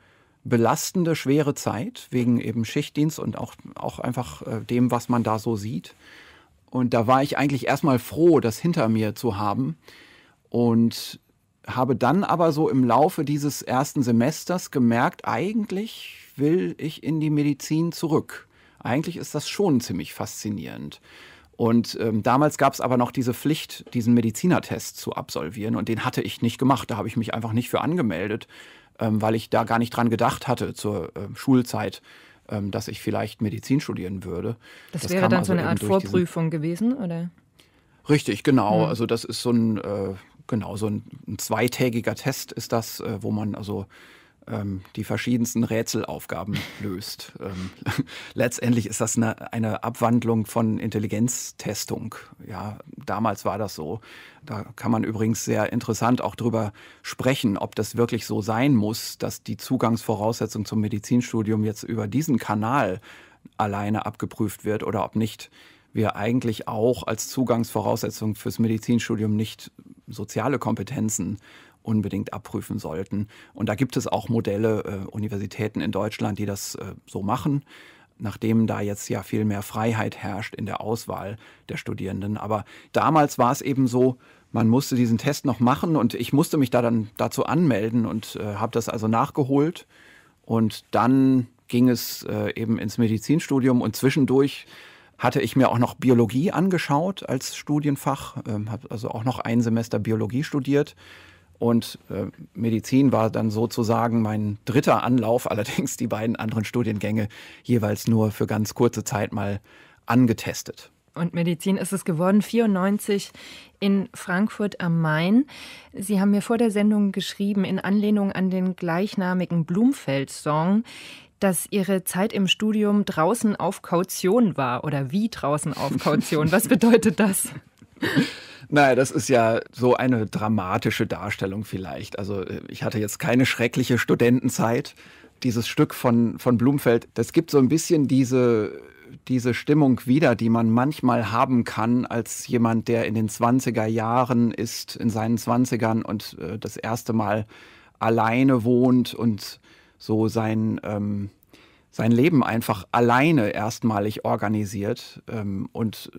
belastende, schwere Zeit wegen eben Schichtdienst und auch, auch einfach äh, dem, was man da so sieht. Und da war ich eigentlich erstmal froh, das hinter mir zu haben. Und habe dann aber so im Laufe dieses ersten Semesters gemerkt, eigentlich will ich in die Medizin zurück. Eigentlich ist das schon ziemlich faszinierend. Und ähm, damals gab es aber noch diese Pflicht, diesen Medizinertest zu absolvieren. Und den hatte ich nicht gemacht. Da habe ich mich einfach nicht für angemeldet, ähm, weil ich da gar nicht dran gedacht hatte zur äh, Schulzeit, ähm, dass ich vielleicht Medizin studieren würde. Das, das wäre dann also so eine Art Vorprüfung gewesen, oder? Richtig, genau. Hm. Also das ist so ein, äh, genau, so ein, ein zweitägiger Test ist das, äh, wo man also ähm, die verschiedensten Rätselaufgaben löst. Ähm, letztendlich ist das eine, eine Abwandlung von Intelligenztestung. Ja, damals war das so. Da kann man übrigens sehr interessant auch drüber sprechen, ob das wirklich so sein muss, dass die Zugangsvoraussetzung zum Medizinstudium jetzt über diesen Kanal alleine abgeprüft wird oder ob nicht wir eigentlich auch als Zugangsvoraussetzung fürs Medizinstudium nicht soziale Kompetenzen unbedingt abprüfen sollten. Und da gibt es auch Modelle, äh, Universitäten in Deutschland, die das äh, so machen, nachdem da jetzt ja viel mehr Freiheit herrscht in der Auswahl der Studierenden. Aber damals war es eben so, man musste diesen Test noch machen und ich musste mich da dann dazu anmelden und äh, habe das also nachgeholt. Und dann ging es äh, eben ins Medizinstudium und zwischendurch hatte ich mir auch noch Biologie angeschaut als Studienfach, ähm, habe also auch noch ein Semester Biologie studiert. Und äh, Medizin war dann sozusagen mein dritter Anlauf, allerdings die beiden anderen Studiengänge jeweils nur für ganz kurze Zeit mal angetestet. Und Medizin ist es geworden, 94 in Frankfurt am Main. Sie haben mir vor der Sendung geschrieben, in Anlehnung an den gleichnamigen Blumfeld-Song, dass Ihre Zeit im Studium draußen auf Kaution war oder wie draußen auf Kaution. Was bedeutet das? Naja, das ist ja so eine dramatische Darstellung vielleicht. Also äh, ich hatte jetzt keine schreckliche Studentenzeit. Dieses Stück von, von Blumfeld, das gibt so ein bisschen diese, diese Stimmung wieder, die man manchmal haben kann als jemand, der in den 20er Jahren ist, in seinen 20ern und äh, das erste Mal alleine wohnt und so sein, ähm, sein Leben einfach alleine erstmalig organisiert ähm, und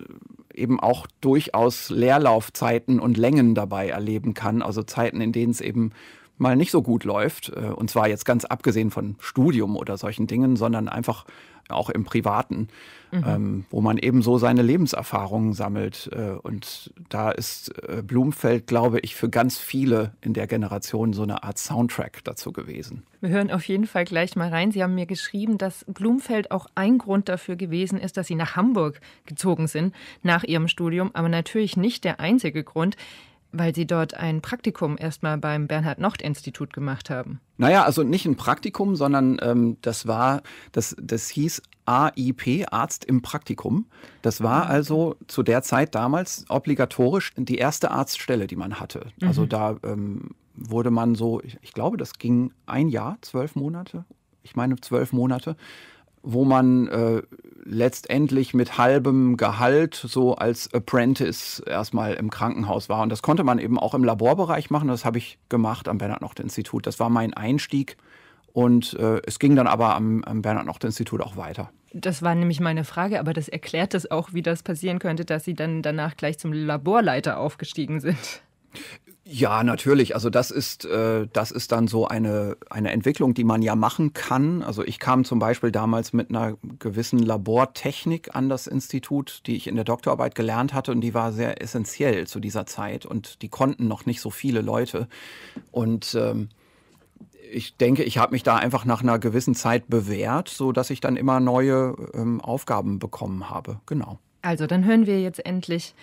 äh, eben auch durchaus Leerlaufzeiten und Längen dabei erleben kann. Also Zeiten, in denen es eben mal nicht so gut läuft. Äh, und zwar jetzt ganz abgesehen von Studium oder solchen Dingen, sondern einfach auch im Privaten mhm. ähm, wo man eben so seine Lebenserfahrungen sammelt. Äh, und da ist äh, Blumfeld, glaube ich, für ganz viele in der Generation so eine Art Soundtrack dazu gewesen. Wir hören auf jeden Fall gleich mal rein. Sie haben mir geschrieben, dass Blumfeld auch ein Grund dafür gewesen ist, dass Sie nach Hamburg gezogen sind nach Ihrem Studium, aber natürlich nicht der einzige Grund weil Sie dort ein Praktikum erstmal beim Bernhard-Nocht-Institut gemacht haben. Naja, also nicht ein Praktikum, sondern ähm, das war, das, das hieß AIP, Arzt im Praktikum. Das war ah, also zu der Zeit damals obligatorisch die erste Arztstelle, die man hatte. Also mhm. Also da ähm, wurde man so, ich, ich glaube, das ging ein Jahr, zwölf Monate. Ich meine, zwölf Monate wo man äh, letztendlich mit halbem Gehalt so als Apprentice erstmal im Krankenhaus war. Und das konnte man eben auch im Laborbereich machen. Das habe ich gemacht am Bernhard-Nocht-Institut. Das war mein Einstieg. Und äh, es ging dann aber am, am Bernhard-Nocht-Institut auch weiter. Das war nämlich meine Frage, aber das erklärt es auch, wie das passieren könnte, dass Sie dann danach gleich zum Laborleiter aufgestiegen sind. Ja, natürlich. Also das ist, äh, das ist dann so eine, eine Entwicklung, die man ja machen kann. Also ich kam zum Beispiel damals mit einer gewissen Labortechnik an das Institut, die ich in der Doktorarbeit gelernt hatte und die war sehr essentiell zu dieser Zeit und die konnten noch nicht so viele Leute. Und ähm, ich denke, ich habe mich da einfach nach einer gewissen Zeit bewährt, sodass ich dann immer neue ähm, Aufgaben bekommen habe. Genau. Also, dann hören wir jetzt endlich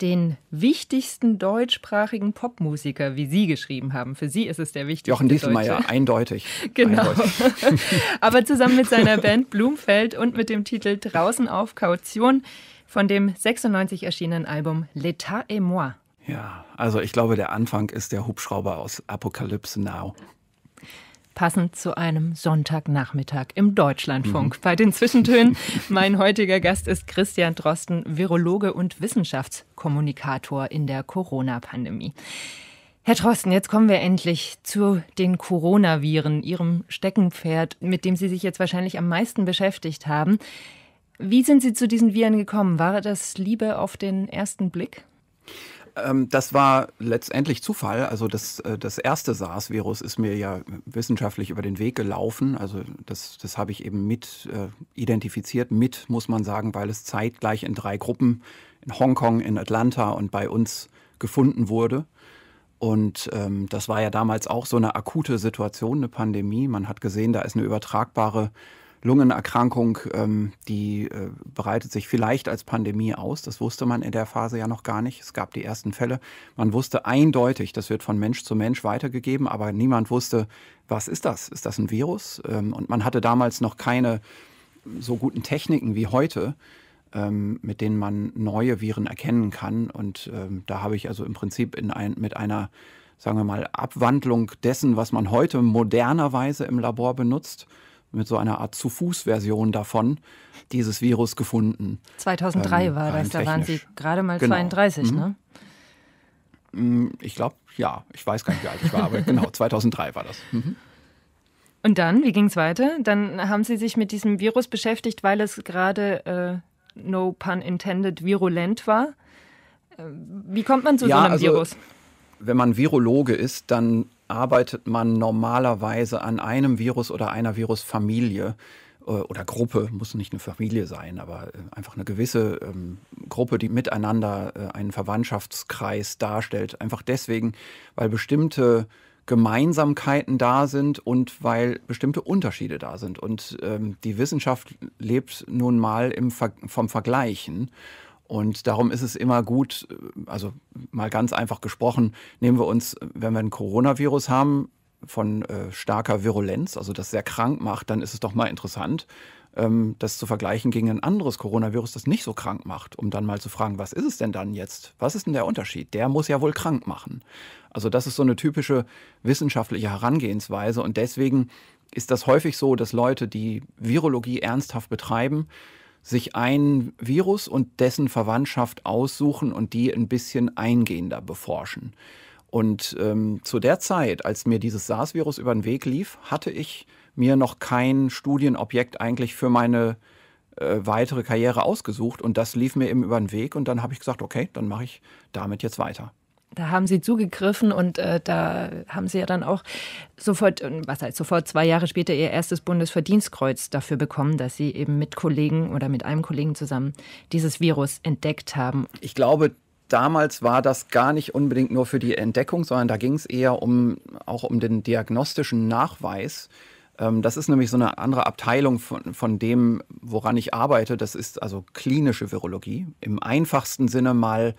den wichtigsten deutschsprachigen Popmusiker, wie Sie geschrieben haben. Für Sie ist es der wichtigste. Jochen Dieselmeier, eindeutig. Genau. Eindeutig. Aber zusammen mit seiner Band Blumfeld und mit dem Titel Draußen auf Kaution von dem 96 erschienenen Album L'État et moi. Ja, also ich glaube, der Anfang ist der Hubschrauber aus Apokalypse Now passend zu einem Sonntagnachmittag im Deutschlandfunk. Mhm. Bei den Zwischentönen, mein heutiger Gast ist Christian Drosten, Virologe und Wissenschaftskommunikator in der Corona-Pandemie. Herr Drosten, jetzt kommen wir endlich zu den Coronaviren, Ihrem Steckenpferd, mit dem Sie sich jetzt wahrscheinlich am meisten beschäftigt haben. Wie sind Sie zu diesen Viren gekommen? War das Liebe auf den ersten Blick? Ähm, das war letztendlich Zufall. Also das, äh, das erste SARS-Virus ist mir ja wissenschaftlich über den Weg gelaufen. Also das, das habe ich eben mit äh, identifiziert. Mit muss man sagen, weil es zeitgleich in drei Gruppen in Hongkong, in Atlanta und bei uns gefunden wurde. Und ähm, das war ja damals auch so eine akute Situation, eine Pandemie. Man hat gesehen, da ist eine übertragbare äh, Lungenerkrankung, ähm, die äh, breitet sich vielleicht als Pandemie aus. Das wusste man in der Phase ja noch gar nicht. Es gab die ersten Fälle. Man wusste eindeutig, das wird von Mensch zu Mensch weitergegeben, aber niemand wusste, was ist das? Ist das ein Virus? Ähm, und man hatte damals noch keine so guten Techniken wie heute, ähm, mit denen man neue Viren erkennen kann. Und ähm, da habe ich also im Prinzip ein, mit einer sagen wir mal, Abwandlung dessen, was man heute modernerweise im Labor benutzt, mit so einer Art Zu-Fuß-Version davon dieses Virus gefunden. 2003 ähm, war das, da waren Sie gerade mal genau. 32, mhm. ne? Mm, ich glaube, ja. Ich weiß gar nicht, wie alt ich war, aber genau, 2003 war das. Mhm. Und dann, wie ging es weiter? Dann haben Sie sich mit diesem Virus beschäftigt, weil es gerade, äh, no pun intended, virulent war. Äh, wie kommt man zu ja, so einem also, Virus? Wenn man Virologe ist, dann arbeitet man normalerweise an einem Virus oder einer Virusfamilie äh, oder Gruppe, muss nicht eine Familie sein, aber äh, einfach eine gewisse ähm, Gruppe, die miteinander äh, einen Verwandtschaftskreis darstellt. Einfach deswegen, weil bestimmte Gemeinsamkeiten da sind und weil bestimmte Unterschiede da sind. Und ähm, die Wissenschaft lebt nun mal im Ver vom Vergleichen. Und darum ist es immer gut, also mal ganz einfach gesprochen, nehmen wir uns, wenn wir ein Coronavirus haben, von äh, starker Virulenz, also das sehr krank macht, dann ist es doch mal interessant, ähm, das zu vergleichen gegen ein anderes Coronavirus, das nicht so krank macht, um dann mal zu fragen, was ist es denn dann jetzt? Was ist denn der Unterschied? Der muss ja wohl krank machen. Also das ist so eine typische wissenschaftliche Herangehensweise und deswegen ist das häufig so, dass Leute, die Virologie ernsthaft betreiben, sich ein Virus und dessen Verwandtschaft aussuchen und die ein bisschen eingehender beforschen. Und ähm, zu der Zeit, als mir dieses SARS-Virus über den Weg lief, hatte ich mir noch kein Studienobjekt eigentlich für meine äh, weitere Karriere ausgesucht. Und das lief mir eben über den Weg. Und dann habe ich gesagt, okay, dann mache ich damit jetzt weiter da haben sie zugegriffen und äh, da haben sie ja dann auch sofort, äh, was heißt sofort, zwei Jahre später ihr erstes Bundesverdienstkreuz dafür bekommen, dass sie eben mit Kollegen oder mit einem Kollegen zusammen dieses Virus entdeckt haben. Ich glaube, damals war das gar nicht unbedingt nur für die Entdeckung, sondern da ging es eher um auch um den diagnostischen Nachweis. Ähm, das ist nämlich so eine andere Abteilung von, von dem, woran ich arbeite. Das ist also klinische Virologie. Im einfachsten Sinne mal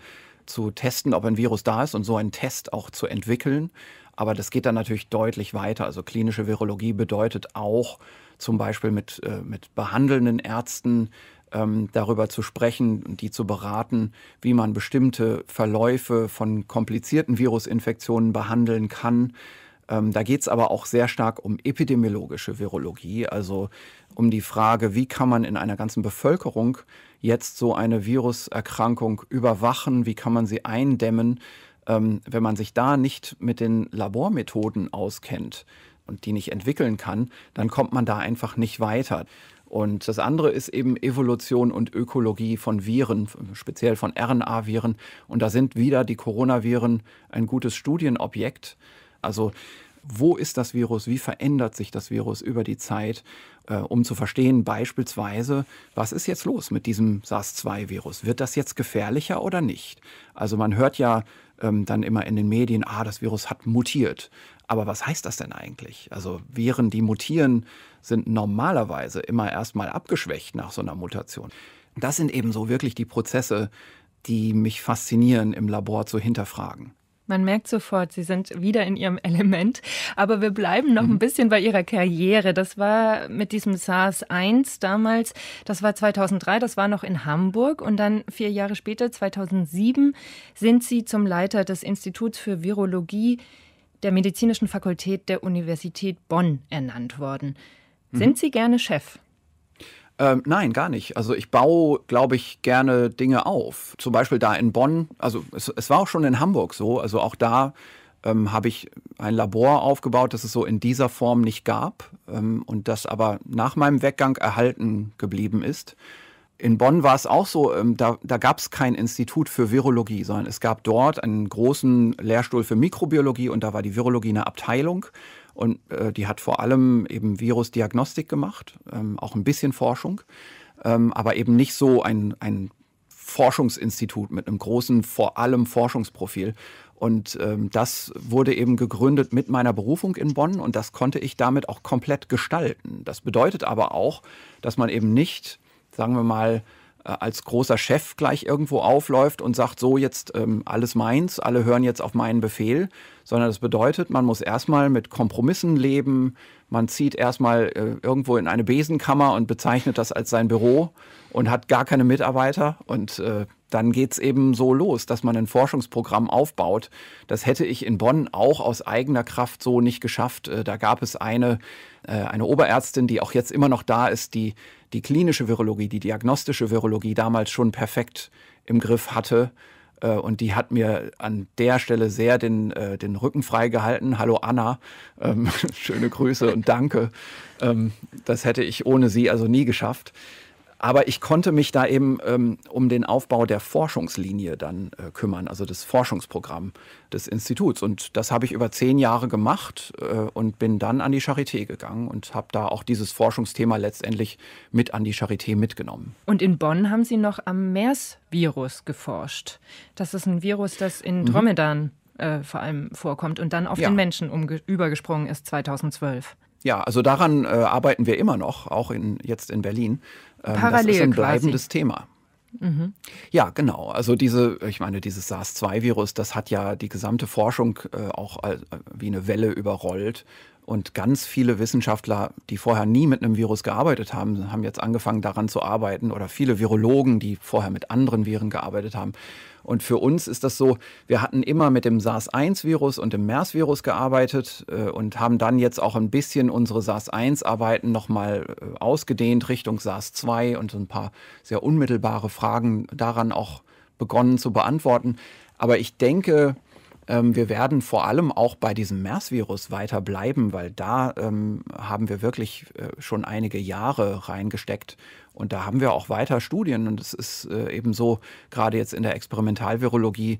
zu testen, ob ein Virus da ist und so einen Test auch zu entwickeln. Aber das geht dann natürlich deutlich weiter. Also klinische Virologie bedeutet auch zum Beispiel mit, äh, mit behandelnden Ärzten ähm, darüber zu sprechen und die zu beraten, wie man bestimmte Verläufe von komplizierten Virusinfektionen behandeln kann ähm, da geht es aber auch sehr stark um epidemiologische Virologie, also um die Frage, wie kann man in einer ganzen Bevölkerung jetzt so eine Viruserkrankung überwachen, wie kann man sie eindämmen, ähm, wenn man sich da nicht mit den Labormethoden auskennt und die nicht entwickeln kann, dann kommt man da einfach nicht weiter. Und das andere ist eben Evolution und Ökologie von Viren, speziell von RNA-Viren. Und da sind wieder die Coronaviren ein gutes Studienobjekt. Also wo ist das Virus, wie verändert sich das Virus über die Zeit, äh, um zu verstehen beispielsweise, was ist jetzt los mit diesem SARS-2-Virus? Wird das jetzt gefährlicher oder nicht? Also man hört ja ähm, dann immer in den Medien, ah, das Virus hat mutiert. Aber was heißt das denn eigentlich? Also Viren, die mutieren, sind normalerweise immer erstmal abgeschwächt nach so einer Mutation. Das sind eben so wirklich die Prozesse, die mich faszinieren, im Labor zu hinterfragen. Man merkt sofort, Sie sind wieder in Ihrem Element. Aber wir bleiben noch ein mhm. bisschen bei Ihrer Karriere. Das war mit diesem SARS-1 damals, das war 2003, das war noch in Hamburg. Und dann vier Jahre später, 2007, sind Sie zum Leiter des Instituts für Virologie der Medizinischen Fakultät der Universität Bonn ernannt worden. Mhm. Sind Sie gerne Chef? Ähm, nein, gar nicht. Also ich baue, glaube ich, gerne Dinge auf. Zum Beispiel da in Bonn, also es, es war auch schon in Hamburg so, also auch da ähm, habe ich ein Labor aufgebaut, das es so in dieser Form nicht gab ähm, und das aber nach meinem Weggang erhalten geblieben ist. In Bonn war es auch so, ähm, da, da gab es kein Institut für Virologie, sondern es gab dort einen großen Lehrstuhl für Mikrobiologie und da war die Virologie eine Abteilung. Und äh, die hat vor allem eben Virusdiagnostik gemacht, ähm, auch ein bisschen Forschung, ähm, aber eben nicht so ein, ein Forschungsinstitut mit einem großen, vor allem Forschungsprofil. Und ähm, das wurde eben gegründet mit meiner Berufung in Bonn und das konnte ich damit auch komplett gestalten. Das bedeutet aber auch, dass man eben nicht, sagen wir mal, äh, als großer Chef gleich irgendwo aufläuft und sagt, so jetzt ähm, alles meins, alle hören jetzt auf meinen Befehl, sondern das bedeutet, man muss erstmal mit Kompromissen leben, man zieht erstmal äh, irgendwo in eine Besenkammer und bezeichnet das als sein Büro und hat gar keine Mitarbeiter und äh, dann geht's eben so los, dass man ein Forschungsprogramm aufbaut. Das hätte ich in Bonn auch aus eigener Kraft so nicht geschafft. Äh, da gab es eine, äh, eine Oberärztin, die auch jetzt immer noch da ist, die die klinische Virologie, die diagnostische Virologie damals schon perfekt im Griff hatte. Äh, und die hat mir an der Stelle sehr den, äh, den Rücken frei gehalten. Hallo Anna, ähm, schöne Grüße und danke. Ähm, das hätte ich ohne sie also nie geschafft. Aber ich konnte mich da eben ähm, um den Aufbau der Forschungslinie dann äh, kümmern, also das Forschungsprogramm des Instituts. Und das habe ich über zehn Jahre gemacht äh, und bin dann an die Charité gegangen und habe da auch dieses Forschungsthema letztendlich mit an die Charité mitgenommen. Und in Bonn haben Sie noch am MERS-Virus geforscht. Das ist ein Virus, das in mhm. Dromedan mhm. äh, vor allem vorkommt und dann auf ja. den Menschen übergesprungen ist 2012. Ja, also daran äh, arbeiten wir immer noch, auch in, jetzt in Berlin. Parallel ähm, das ist ein bleibendes quasi. Thema. Mhm. Ja, genau. Also diese, ich meine, dieses SARS-2-Virus, das hat ja die gesamte Forschung äh, auch äh, wie eine Welle überrollt. Und ganz viele Wissenschaftler, die vorher nie mit einem Virus gearbeitet haben, haben jetzt angefangen daran zu arbeiten. Oder viele Virologen, die vorher mit anderen Viren gearbeitet haben. Und für uns ist das so, wir hatten immer mit dem SARS-1-Virus und dem MERS-Virus gearbeitet äh, und haben dann jetzt auch ein bisschen unsere SARS-1-Arbeiten nochmal äh, ausgedehnt Richtung SARS-2 und so ein paar sehr unmittelbare Fragen daran auch begonnen zu beantworten. Aber ich denke, ähm, wir werden vor allem auch bei diesem MERS-Virus weiter bleiben, weil da ähm, haben wir wirklich äh, schon einige Jahre reingesteckt. Und da haben wir auch weiter Studien. Und es ist äh, eben so, gerade jetzt in der Experimentalvirologie,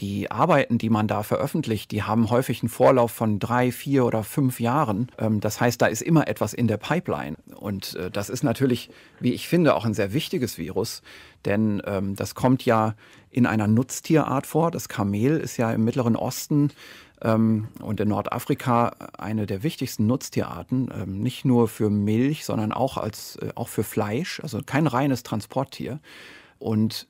die Arbeiten, die man da veröffentlicht, die haben häufig einen Vorlauf von drei, vier oder fünf Jahren. Ähm, das heißt, da ist immer etwas in der Pipeline. Und äh, das ist natürlich, wie ich finde, auch ein sehr wichtiges Virus, denn ähm, das kommt ja in einer Nutztierart vor. Das Kamel ist ja im Mittleren Osten ähm, und in Nordafrika eine der wichtigsten Nutztierarten, nicht nur für Milch, sondern auch, als, äh, auch für Fleisch, also kein reines Transporttier. Und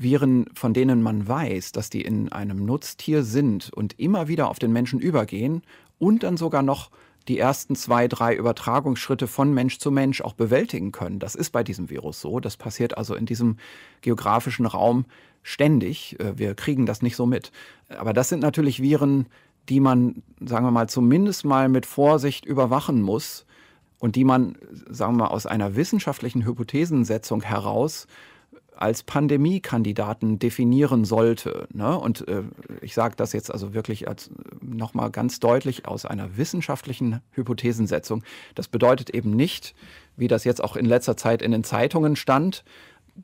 Viren, von denen man weiß, dass die in einem Nutztier sind und immer wieder auf den Menschen übergehen und dann sogar noch die ersten zwei, drei Übertragungsschritte von Mensch zu Mensch auch bewältigen können. Das ist bei diesem Virus so. Das passiert also in diesem geografischen Raum ständig. Äh, wir kriegen das nicht so mit. Aber das sind natürlich Viren, die man, sagen wir mal, zumindest mal mit Vorsicht überwachen muss und die man, sagen wir mal, aus einer wissenschaftlichen Hypothesensetzung heraus als Pandemiekandidaten definieren sollte. Ne? Und äh, ich sage das jetzt also wirklich äh, nochmal ganz deutlich aus einer wissenschaftlichen Hypothesensetzung. Das bedeutet eben nicht, wie das jetzt auch in letzter Zeit in den Zeitungen stand,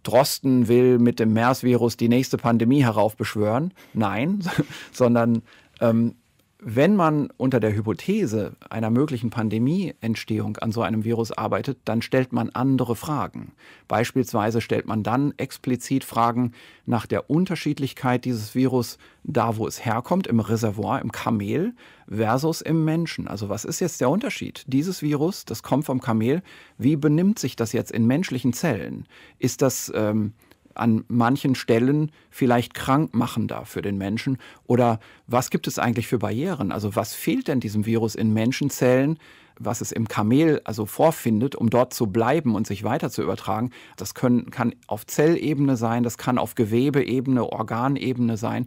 Drosten will mit dem MERS-Virus die nächste Pandemie heraufbeschwören. Nein, sondern ähm, wenn man unter der Hypothese einer möglichen Pandemieentstehung an so einem Virus arbeitet, dann stellt man andere Fragen. Beispielsweise stellt man dann explizit Fragen nach der Unterschiedlichkeit dieses Virus da, wo es herkommt, im Reservoir, im Kamel versus im Menschen. Also was ist jetzt der Unterschied? Dieses Virus, das kommt vom Kamel, wie benimmt sich das jetzt in menschlichen Zellen? Ist das... Ähm, an manchen Stellen vielleicht krank machender für den Menschen? Oder was gibt es eigentlich für Barrieren? Also was fehlt denn diesem Virus in Menschenzellen, was es im Kamel also vorfindet, um dort zu bleiben und sich weiter zu übertragen? Das können, kann auf Zellebene sein, das kann auf Gewebeebene, Organebene sein.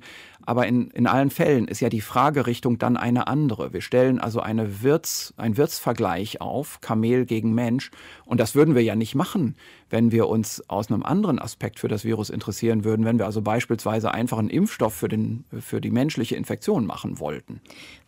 Aber in, in allen Fällen ist ja die Fragerichtung dann eine andere. Wir stellen also eine Wirts, einen Wirtsvergleich auf, Kamel gegen Mensch. Und das würden wir ja nicht machen, wenn wir uns aus einem anderen Aspekt für das Virus interessieren würden, wenn wir also beispielsweise einfach einen Impfstoff für, den, für die menschliche Infektion machen wollten.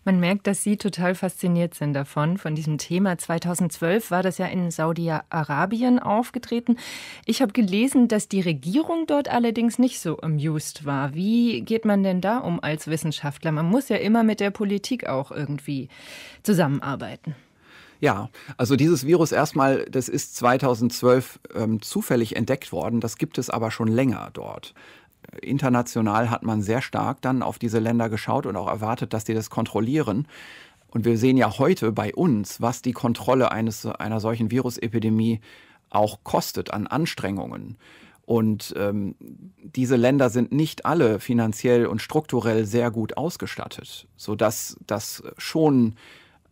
Man merkt, dass Sie total fasziniert sind davon, von diesem Thema. 2012 war das ja in Saudi-Arabien aufgetreten. Ich habe gelesen, dass die Regierung dort allerdings nicht so amused war. Wie geht man denn da da als Wissenschaftler? Man muss ja immer mit der Politik auch irgendwie zusammenarbeiten. Ja, also dieses Virus erstmal, das ist 2012 ähm, zufällig entdeckt worden, das gibt es aber schon länger dort international hat man sehr stark dann auf diese Länder geschaut und auch erwartet, dass die das kontrollieren. Und wir sehen ja heute bei uns, was die Kontrolle eines, einer solchen Virusepidemie auch kostet an Anstrengungen. Und ähm, diese Länder sind nicht alle finanziell und strukturell sehr gut ausgestattet, sodass das schon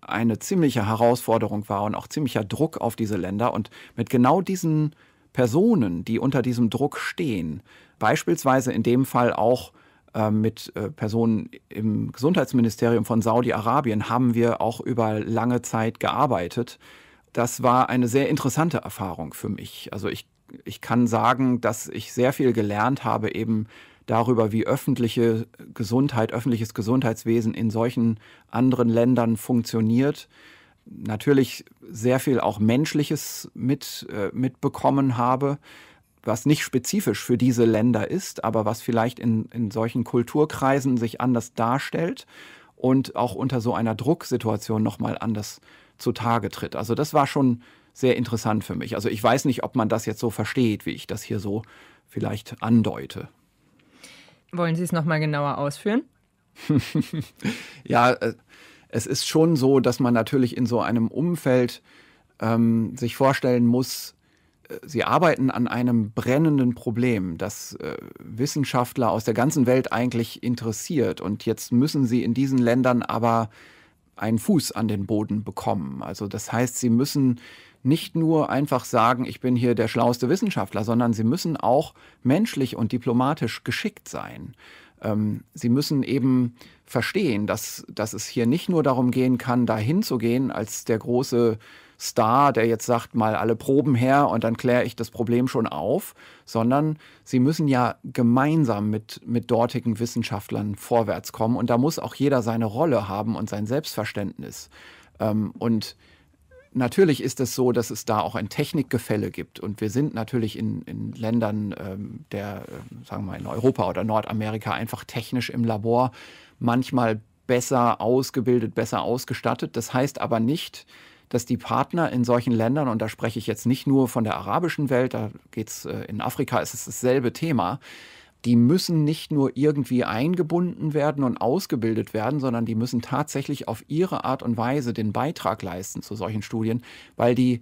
eine ziemliche Herausforderung war und auch ziemlicher Druck auf diese Länder. Und mit genau diesen Personen, die unter diesem Druck stehen, beispielsweise in dem Fall auch ähm, mit äh, Personen im Gesundheitsministerium von Saudi-Arabien, haben wir auch über lange Zeit gearbeitet. Das war eine sehr interessante Erfahrung für mich. Also ich ich kann sagen, dass ich sehr viel gelernt habe eben darüber, wie öffentliche Gesundheit, öffentliches Gesundheitswesen in solchen anderen Ländern funktioniert. Natürlich sehr viel auch Menschliches mit, äh, mitbekommen habe, was nicht spezifisch für diese Länder ist, aber was vielleicht in, in solchen Kulturkreisen sich anders darstellt und auch unter so einer Drucksituation nochmal anders zutage tritt. Also das war schon sehr interessant für mich. Also ich weiß nicht, ob man das jetzt so versteht, wie ich das hier so vielleicht andeute. Wollen Sie es nochmal genauer ausführen? ja, äh, es ist schon so, dass man natürlich in so einem Umfeld ähm, sich vorstellen muss, äh, Sie arbeiten an einem brennenden Problem, das äh, Wissenschaftler aus der ganzen Welt eigentlich interessiert. Und jetzt müssen Sie in diesen Ländern aber einen Fuß an den Boden bekommen. Also das heißt, Sie müssen nicht nur einfach sagen, ich bin hier der schlauste Wissenschaftler, sondern sie müssen auch menschlich und diplomatisch geschickt sein. Ähm, sie müssen eben verstehen, dass, dass es hier nicht nur darum gehen kann, dahin zu gehen als der große Star, der jetzt sagt, mal alle Proben her und dann kläre ich das Problem schon auf, sondern sie müssen ja gemeinsam mit, mit dortigen Wissenschaftlern vorwärts kommen und da muss auch jeder seine Rolle haben und sein Selbstverständnis. Ähm, und Natürlich ist es so, dass es da auch ein Technikgefälle gibt. Und wir sind natürlich in, in Ländern ähm, der, äh, sagen wir mal, in Europa oder Nordamerika einfach technisch im Labor manchmal besser ausgebildet, besser ausgestattet. Das heißt aber nicht, dass die Partner in solchen Ländern, und da spreche ich jetzt nicht nur von der arabischen Welt, da geht es äh, in Afrika, ist es dasselbe Thema, die müssen nicht nur irgendwie eingebunden werden und ausgebildet werden, sondern die müssen tatsächlich auf ihre Art und Weise den Beitrag leisten zu solchen Studien, weil die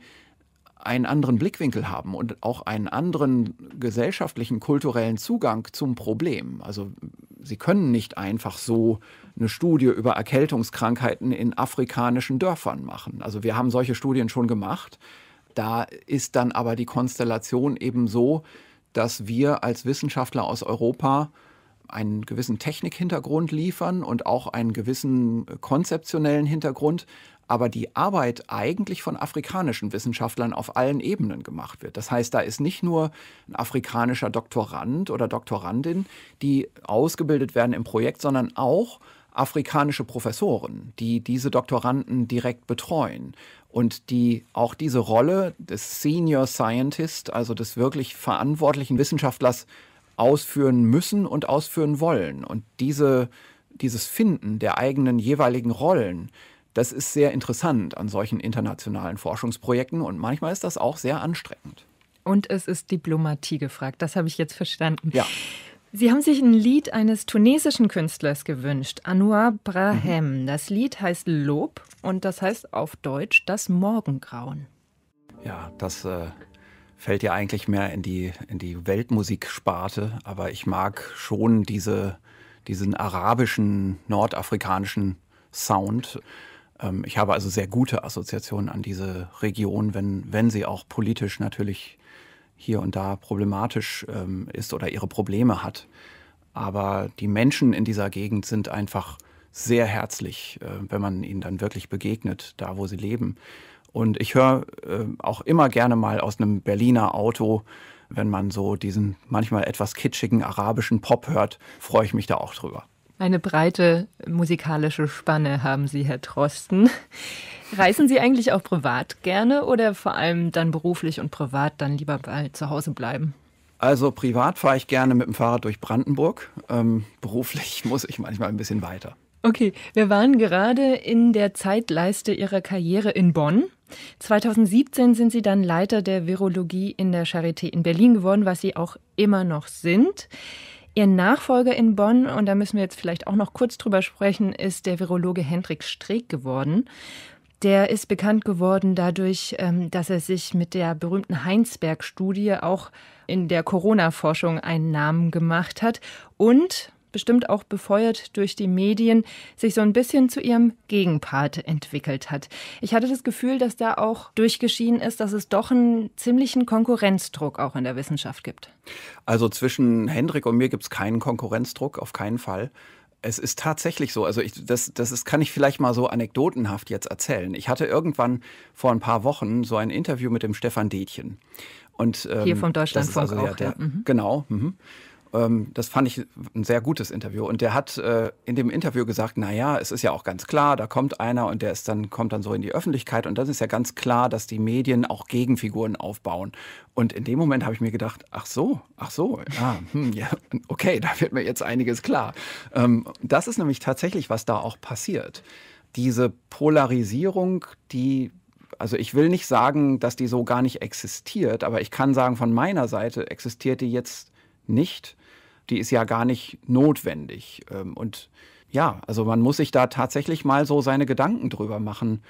einen anderen Blickwinkel haben und auch einen anderen gesellschaftlichen, kulturellen Zugang zum Problem. Also sie können nicht einfach so eine Studie über Erkältungskrankheiten in afrikanischen Dörfern machen. Also wir haben solche Studien schon gemacht. Da ist dann aber die Konstellation eben so, dass wir als Wissenschaftler aus Europa einen gewissen Technikhintergrund liefern und auch einen gewissen konzeptionellen Hintergrund, aber die Arbeit eigentlich von afrikanischen Wissenschaftlern auf allen Ebenen gemacht wird. Das heißt, da ist nicht nur ein afrikanischer Doktorand oder Doktorandin, die ausgebildet werden im Projekt, sondern auch afrikanische Professoren, die diese Doktoranden direkt betreuen und die auch diese Rolle des Senior Scientist, also des wirklich verantwortlichen Wissenschaftlers, ausführen müssen und ausführen wollen. Und diese, dieses Finden der eigenen jeweiligen Rollen, das ist sehr interessant an solchen internationalen Forschungsprojekten und manchmal ist das auch sehr anstrengend. Und es ist Diplomatie gefragt, das habe ich jetzt verstanden. Ja. Sie haben sich ein Lied eines tunesischen Künstlers gewünscht, Anouar Brahem. Mhm. Das Lied heißt Lob und das heißt auf Deutsch das Morgengrauen. Ja, das äh, fällt ja eigentlich mehr in die, in die Weltmusiksparte, aber ich mag schon diese, diesen arabischen, nordafrikanischen Sound. Ähm, ich habe also sehr gute Assoziationen an diese Region, wenn, wenn sie auch politisch natürlich hier und da problematisch ähm, ist oder ihre Probleme hat. Aber die Menschen in dieser Gegend sind einfach sehr herzlich, äh, wenn man ihnen dann wirklich begegnet, da wo sie leben. Und ich höre äh, auch immer gerne mal aus einem Berliner Auto, wenn man so diesen manchmal etwas kitschigen arabischen Pop hört, freue ich mich da auch drüber. Eine breite musikalische Spanne haben Sie, Herr Trosten. Reisen Sie eigentlich auch privat gerne oder vor allem dann beruflich und privat dann lieber bei zu Hause bleiben? Also privat fahre ich gerne mit dem Fahrrad durch Brandenburg. Ähm, beruflich muss ich manchmal ein bisschen weiter. Okay, wir waren gerade in der Zeitleiste Ihrer Karriere in Bonn. 2017 sind Sie dann Leiter der Virologie in der Charité in Berlin geworden, was Sie auch immer noch sind. Ihr Nachfolger in Bonn, und da müssen wir jetzt vielleicht auch noch kurz drüber sprechen, ist der Virologe Hendrik Streeck geworden. Der ist bekannt geworden dadurch, ähm, dass er sich mit der berühmten Heinsberg-Studie auch in der Corona-Forschung einen Namen gemacht hat und bestimmt auch befeuert durch die Medien, sich so ein bisschen zu ihrem Gegenpart entwickelt hat. Ich hatte das Gefühl, dass da auch durchgeschieden ist, dass es doch einen ziemlichen Konkurrenzdruck auch in der Wissenschaft gibt. Also zwischen Hendrik und mir gibt es keinen Konkurrenzdruck, auf keinen Fall. Es ist tatsächlich so, also ich, das, das ist, kann ich vielleicht mal so anekdotenhaft jetzt erzählen. Ich hatte irgendwann vor ein paar Wochen so ein Interview mit dem Stefan Detjen. Und, ähm, Hier vom Deutschlandfunk also auch, ja, der, ja. Mhm. Genau. Mhm. Ähm, das fand ich ein sehr gutes Interview. Und der hat äh, in dem Interview gesagt, naja, es ist ja auch ganz klar, da kommt einer und der ist dann, kommt dann so in die Öffentlichkeit. Und dann ist ja ganz klar, dass die Medien auch Gegenfiguren aufbauen. Und in dem Moment habe ich mir gedacht, ach so, ach so, ja, ah, hm, ja okay, da wird mir jetzt einiges klar. Ähm, das ist nämlich tatsächlich, was da auch passiert. Diese Polarisierung, die also ich will nicht sagen, dass die so gar nicht existiert, aber ich kann sagen, von meiner Seite existiert die jetzt nicht die ist ja gar nicht notwendig. Ähm, und ja, also man muss sich da tatsächlich mal so seine Gedanken drüber machen,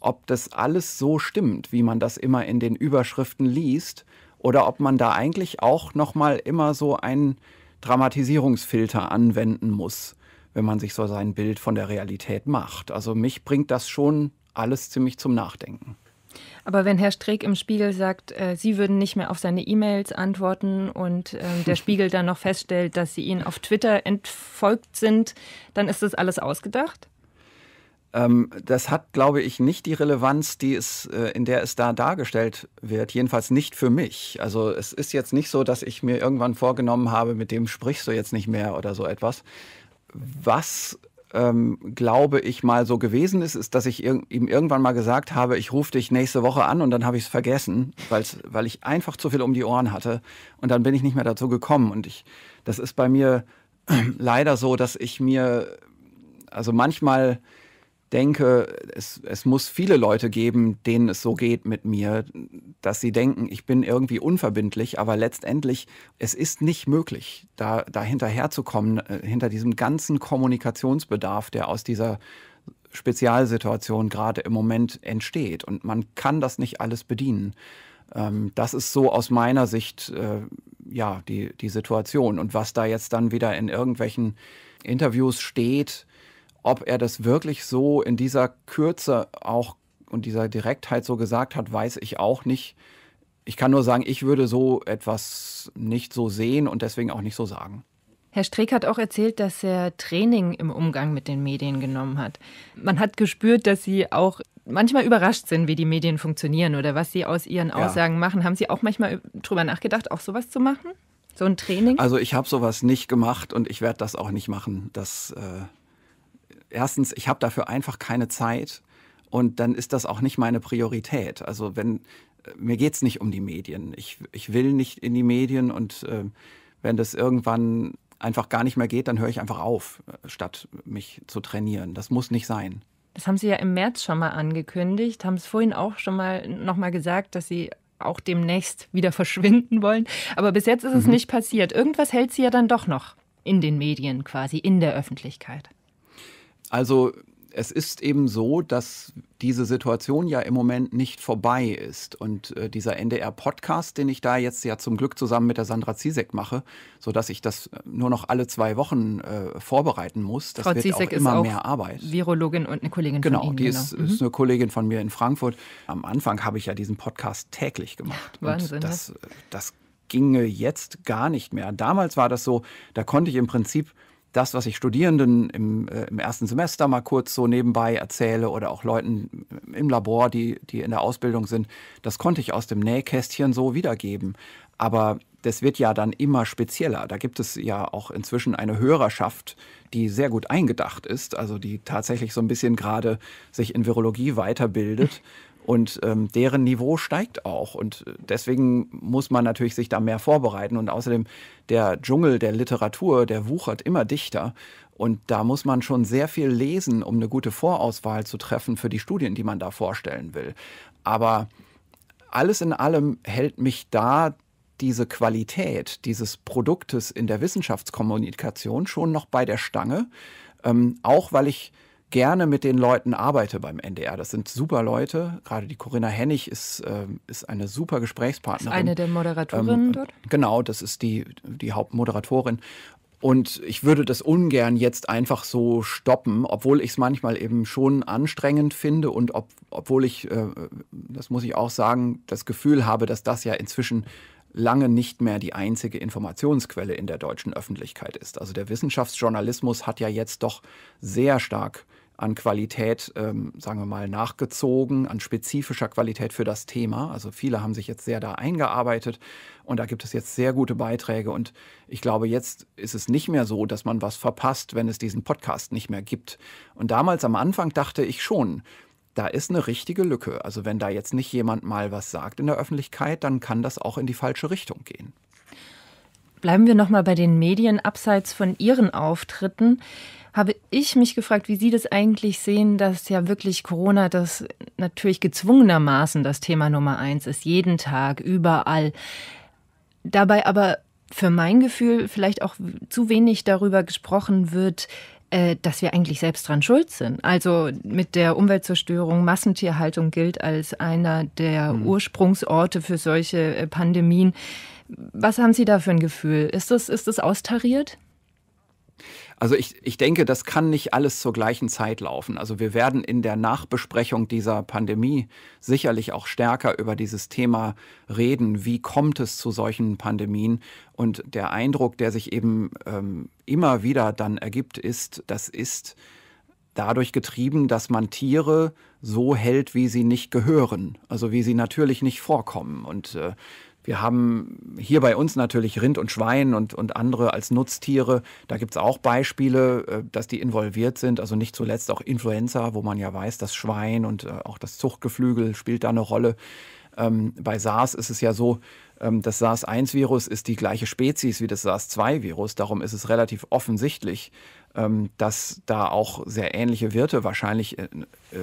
ob das alles so stimmt, wie man das immer in den Überschriften liest, oder ob man da eigentlich auch noch mal immer so einen Dramatisierungsfilter anwenden muss, wenn man sich so sein Bild von der Realität macht. Also mich bringt das schon alles ziemlich zum Nachdenken. Aber wenn Herr Streeck im Spiegel sagt, äh, Sie würden nicht mehr auf seine E-Mails antworten und äh, der Spiegel dann noch feststellt, dass Sie ihn auf Twitter entfolgt sind, dann ist das alles ausgedacht? Ähm, das hat, glaube ich, nicht die Relevanz, die es, äh, in der es da dargestellt wird. Jedenfalls nicht für mich. Also es ist jetzt nicht so, dass ich mir irgendwann vorgenommen habe, mit dem sprichst du jetzt nicht mehr oder so etwas. Was ähm, glaube ich, mal so gewesen ist, ist, dass ich irg ihm irgendwann mal gesagt habe, ich rufe dich nächste Woche an und dann habe ich es vergessen, weil ich einfach zu viel um die Ohren hatte und dann bin ich nicht mehr dazu gekommen. Und ich, das ist bei mir leider so, dass ich mir, also manchmal denke, es, es muss viele Leute geben, denen es so geht mit mir, dass sie denken, ich bin irgendwie unverbindlich, aber letztendlich, es ist nicht möglich, da, da hinterherzukommen, äh, hinter diesem ganzen Kommunikationsbedarf, der aus dieser Spezialsituation gerade im Moment entsteht. Und man kann das nicht alles bedienen. Ähm, das ist so aus meiner Sicht äh, ja die, die Situation. Und was da jetzt dann wieder in irgendwelchen Interviews steht, ob er das wirklich so in dieser Kürze auch und dieser Direktheit so gesagt hat, weiß ich auch nicht. Ich kann nur sagen, ich würde so etwas nicht so sehen und deswegen auch nicht so sagen. Herr Streeck hat auch erzählt, dass er Training im Umgang mit den Medien genommen hat. Man hat gespürt, dass Sie auch manchmal überrascht sind, wie die Medien funktionieren oder was Sie aus Ihren Aussagen ja. machen. Haben Sie auch manchmal darüber nachgedacht, auch sowas zu machen? So ein Training? Also ich habe sowas nicht gemacht und ich werde das auch nicht machen. Das äh, erstens, ich habe dafür einfach keine Zeit und dann ist das auch nicht meine Priorität. Also wenn äh, mir geht es nicht um die Medien. Ich, ich will nicht in die Medien und äh, wenn das irgendwann einfach gar nicht mehr geht, dann höre ich einfach auf, äh, statt mich zu trainieren. Das muss nicht sein. Das haben Sie ja im März schon mal angekündigt, haben es vorhin auch schon mal nochmal gesagt, dass Sie auch demnächst wieder verschwinden wollen. Aber bis jetzt ist mhm. es nicht passiert. Irgendwas hält Sie ja dann doch noch in den Medien quasi, in der Öffentlichkeit. Also es ist eben so, dass diese Situation ja im Moment nicht vorbei ist. Und äh, dieser NDR-Podcast, den ich da jetzt ja zum Glück zusammen mit der Sandra Ziesek mache, sodass ich das äh, nur noch alle zwei Wochen äh, vorbereiten muss, das Frau wird Ziesek auch immer auch mehr Arbeit. Virologin und eine Kollegin genau, von Ihnen. genau, die ist, ist, mhm. eine Kollegin von mir in Frankfurt. Am Anfang habe ich ja diesen Podcast täglich gemacht. Ja, Wahnsinn. Und das, ne? äh, das ginge jetzt gar nicht mehr. Damals war das so, da konnte ich im Prinzip das, was ich Studierenden im, äh, im, ersten Semester mal kurz so nebenbei erzähle oder auch Leuten im Labor, die, die in der Ausbildung sind, das konnte ich aus dem Nähkästchen so wiedergeben. Aber das wird ja dann immer spezieller. Da gibt es ja auch inzwischen eine Hörerschaft, die sehr gut eingedacht ist, also die tatsächlich so ein bisschen gerade sich in Virologie weiterbildet Und ähm, deren Niveau steigt auch. Und äh, deswegen muss man natürlich sich da mehr vorbereiten. Und außerdem, der Dschungel der Literatur, der wuchert immer dichter. Und da muss man schon sehr viel lesen, um eine gute Vorauswahl zu treffen für die Studien, die man da vorstellen will. Aber alles in allem hält mich da diese Qualität dieses Produktes in der Wissenschaftskommunikation schon noch bei der Stange. Ähm, auch weil ich gerne mit den Leuten arbeite beim NDR. Das sind super Leute. Gerade die Corinna Hennig ist, äh, ist eine super Gesprächspartnerin. Ist eine der Moderatorinnen ähm, dort? Genau, das ist die, die Hauptmoderatorin. Und ich würde das ungern jetzt einfach so stoppen, obwohl ich es manchmal eben schon anstrengend finde und ob, obwohl ich, äh, das muss ich auch sagen, das Gefühl habe, dass das ja inzwischen lange nicht mehr die einzige Informationsquelle in der deutschen Öffentlichkeit ist. Also der Wissenschaftsjournalismus hat ja jetzt doch sehr stark an Qualität, ähm, sagen wir mal, nachgezogen, an spezifischer Qualität für das Thema. Also viele haben sich jetzt sehr da eingearbeitet und da gibt es jetzt sehr gute Beiträge. Und ich glaube, jetzt ist es nicht mehr so, dass man was verpasst, wenn es diesen Podcast nicht mehr gibt. Und damals am Anfang dachte ich schon, da ist eine richtige Lücke. Also wenn da jetzt nicht jemand mal was sagt in der Öffentlichkeit, dann kann das auch in die falsche Richtung gehen. Bleiben wir noch mal bei den Medien abseits von ihren Auftritten habe ich mich gefragt, wie Sie das eigentlich sehen, dass ja wirklich Corona das natürlich gezwungenermaßen das Thema Nummer eins ist, jeden Tag, überall. Dabei aber für mein Gefühl vielleicht auch zu wenig darüber gesprochen wird, äh, dass wir eigentlich selbst dran schuld sind. Also mit der Umweltzerstörung, Massentierhaltung gilt als einer der mhm. Ursprungsorte für solche äh, Pandemien. Was haben Sie da für ein Gefühl? Ist das, ist das austariert? Also ich, ich denke, das kann nicht alles zur gleichen Zeit laufen. Also wir werden in der Nachbesprechung dieser Pandemie sicherlich auch stärker über dieses Thema reden. Wie kommt es zu solchen Pandemien? Und der Eindruck, der sich eben ähm, immer wieder dann ergibt, ist, das ist dadurch getrieben, dass man Tiere so hält, wie sie nicht gehören, also wie sie natürlich nicht vorkommen. Und äh, wir haben hier bei uns natürlich Rind und Schwein und, und andere als Nutztiere. Da gibt es auch Beispiele, äh, dass die involviert sind. Also nicht zuletzt auch Influenza, wo man ja weiß, das Schwein und äh, auch das Zuchtgeflügel spielt da eine Rolle. Ähm, bei SARS ist es ja so, ähm, das SARS-1-Virus ist die gleiche Spezies wie das SARS-2-Virus. Darum ist es relativ offensichtlich, ähm, dass da auch sehr ähnliche Wirte wahrscheinlich äh, äh,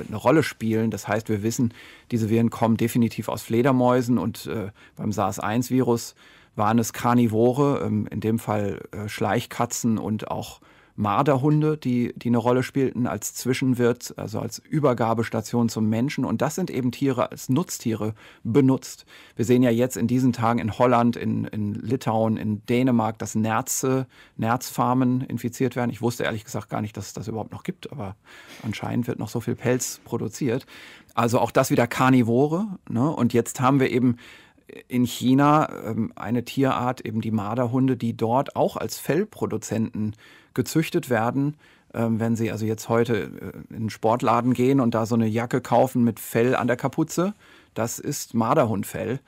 eine Rolle spielen. Das heißt, wir wissen, diese Viren kommen definitiv aus Fledermäusen und äh, beim SARS-1-Virus waren es Karnivore, ähm, in dem Fall äh, Schleichkatzen und auch äh, Marderhunde, die, die eine Rolle spielten als Zwischenwirt, also als Übergabestation zum Menschen. Und das sind eben Tiere als Nutztiere benutzt. Wir sehen ja jetzt in diesen Tagen in Holland, in, in Litauen, in Dänemark, dass Nerze, Nerzfarmen infiziert werden. Ich wusste ehrlich gesagt gar nicht, dass es das überhaupt noch gibt, aber anscheinend wird noch so viel Pelz produziert. Also auch das wieder Karnivore. Ne? Und jetzt haben wir eben in China ähm, eine Tierart, eben die Marderhunde, die dort auch als Fellproduzenten gezüchtet werden. Ähm, wenn Sie also jetzt heute äh, in einen Sportladen gehen und da so eine Jacke kaufen mit Fell an der Kapuze, das ist Marderhundfell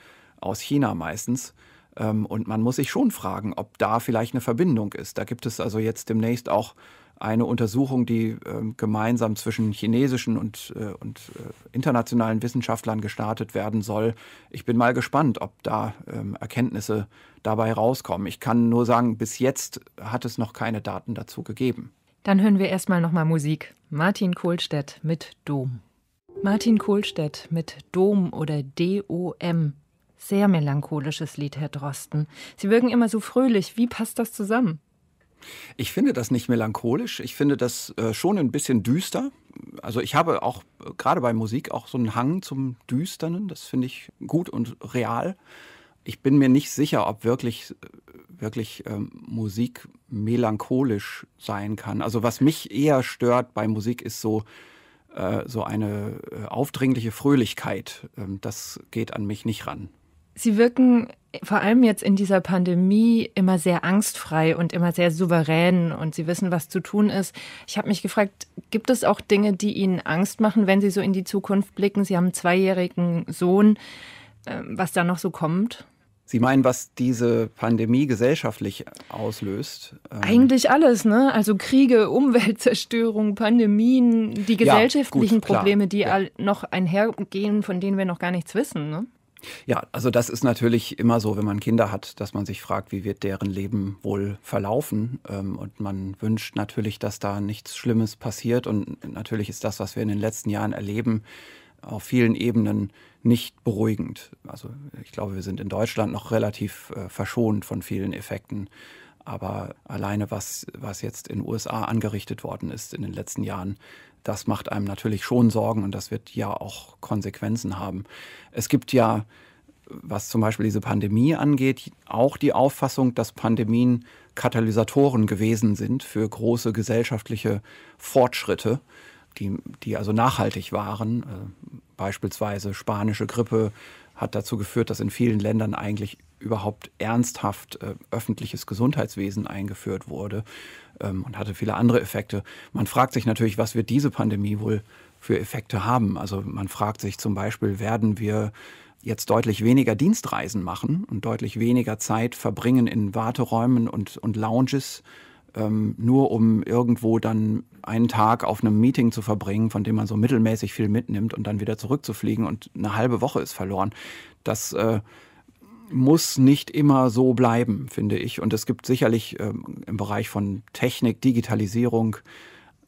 aus China meistens. Ähm, und man muss sich schon fragen, ob da vielleicht eine Verbindung ist. Da gibt es also jetzt demnächst auch eine Untersuchung, die äh, gemeinsam zwischen chinesischen und, äh, und äh, internationalen Wissenschaftlern gestartet werden soll. Ich bin mal gespannt, ob da ähm, Erkenntnisse dabei rauskommen. Ich kann nur sagen, bis jetzt hat es noch keine Daten dazu gegeben. Dann hören wir erstmal nochmal Musik. Martin Kohlstedt mit Dom. Martin Kohlstedt mit Dom oder D-O-M. Sehr melancholisches Lied, Herr Drosten. Sie wirken immer so fröhlich. Wie passt das zusammen? Ich finde das nicht melancholisch, ich finde das äh, schon ein bisschen düster. Also ich habe auch gerade bei Musik auch so einen Hang zum Düsternen, das finde ich gut und real. Ich bin mir nicht sicher, ob wirklich, wirklich ähm, Musik melancholisch sein kann. Also was mich eher stört bei Musik ist so, äh, so eine äh, aufdringliche Fröhlichkeit. Ähm, das geht an mich nicht ran. Sie wirken vor allem jetzt in dieser Pandemie immer sehr angstfrei und immer sehr souverän und sie wissen, was zu tun ist. Ich habe mich gefragt, gibt es auch Dinge, die Ihnen Angst machen, wenn Sie so in die Zukunft blicken? Sie haben einen zweijährigen Sohn, ähm, was da noch so kommt? Sie meinen, was diese Pandemie gesellschaftlich auslöst? Ähm, Eigentlich alles, ne? Also Kriege, Umweltzerstörung, Pandemien, die gesellschaftlichen ja, gut, Probleme, die ja. noch einhergehen, von denen wir noch gar nichts wissen, ne? Ja, also das ist natürlich immer so, wenn man Kinder hat, dass man sich fragt, wie wird deren Leben wohl verlaufen. Ähm, und man wünscht natürlich, dass da nichts Schlimmes passiert. Und natürlich ist das, was wir in den letzten Jahren erleben, auf vielen Ebenen nicht beruhigend. Also ich glaube, wir sind in Deutschland noch relativ äh, verschont von vielen Effekten. Aber alleine was, was jetzt in den USA angerichtet worden ist in den letzten Jahren, das macht einem natürlich schon Sorgen und das wird ja auch Konsequenzen haben. Es gibt ja, was zum Beispiel diese Pandemie angeht, auch die Auffassung, dass Pandemien Katalysatoren gewesen sind für große gesellschaftliche Fortschritte, die, die also nachhaltig waren. Äh, beispielsweise spanische Grippe hat dazu geführt, dass in vielen Ländern eigentlich überhaupt ernsthaft äh, öffentliches Gesundheitswesen eingeführt wurde ähm, und hatte viele andere Effekte. Man fragt sich natürlich, was wird diese Pandemie wohl für Effekte haben? Also man fragt sich zum Beispiel, werden wir jetzt deutlich weniger Dienstreisen machen und deutlich weniger Zeit verbringen in Warteräumen und, und Lounges, ähm, nur um irgendwo dann einen Tag auf einem Meeting zu verbringen, von dem man so mittelmäßig viel mitnimmt und dann wieder zurückzufliegen und eine halbe Woche ist verloren. Das äh, muss nicht immer so bleiben, finde ich. Und es gibt sicherlich ähm, im Bereich von Technik, Digitalisierung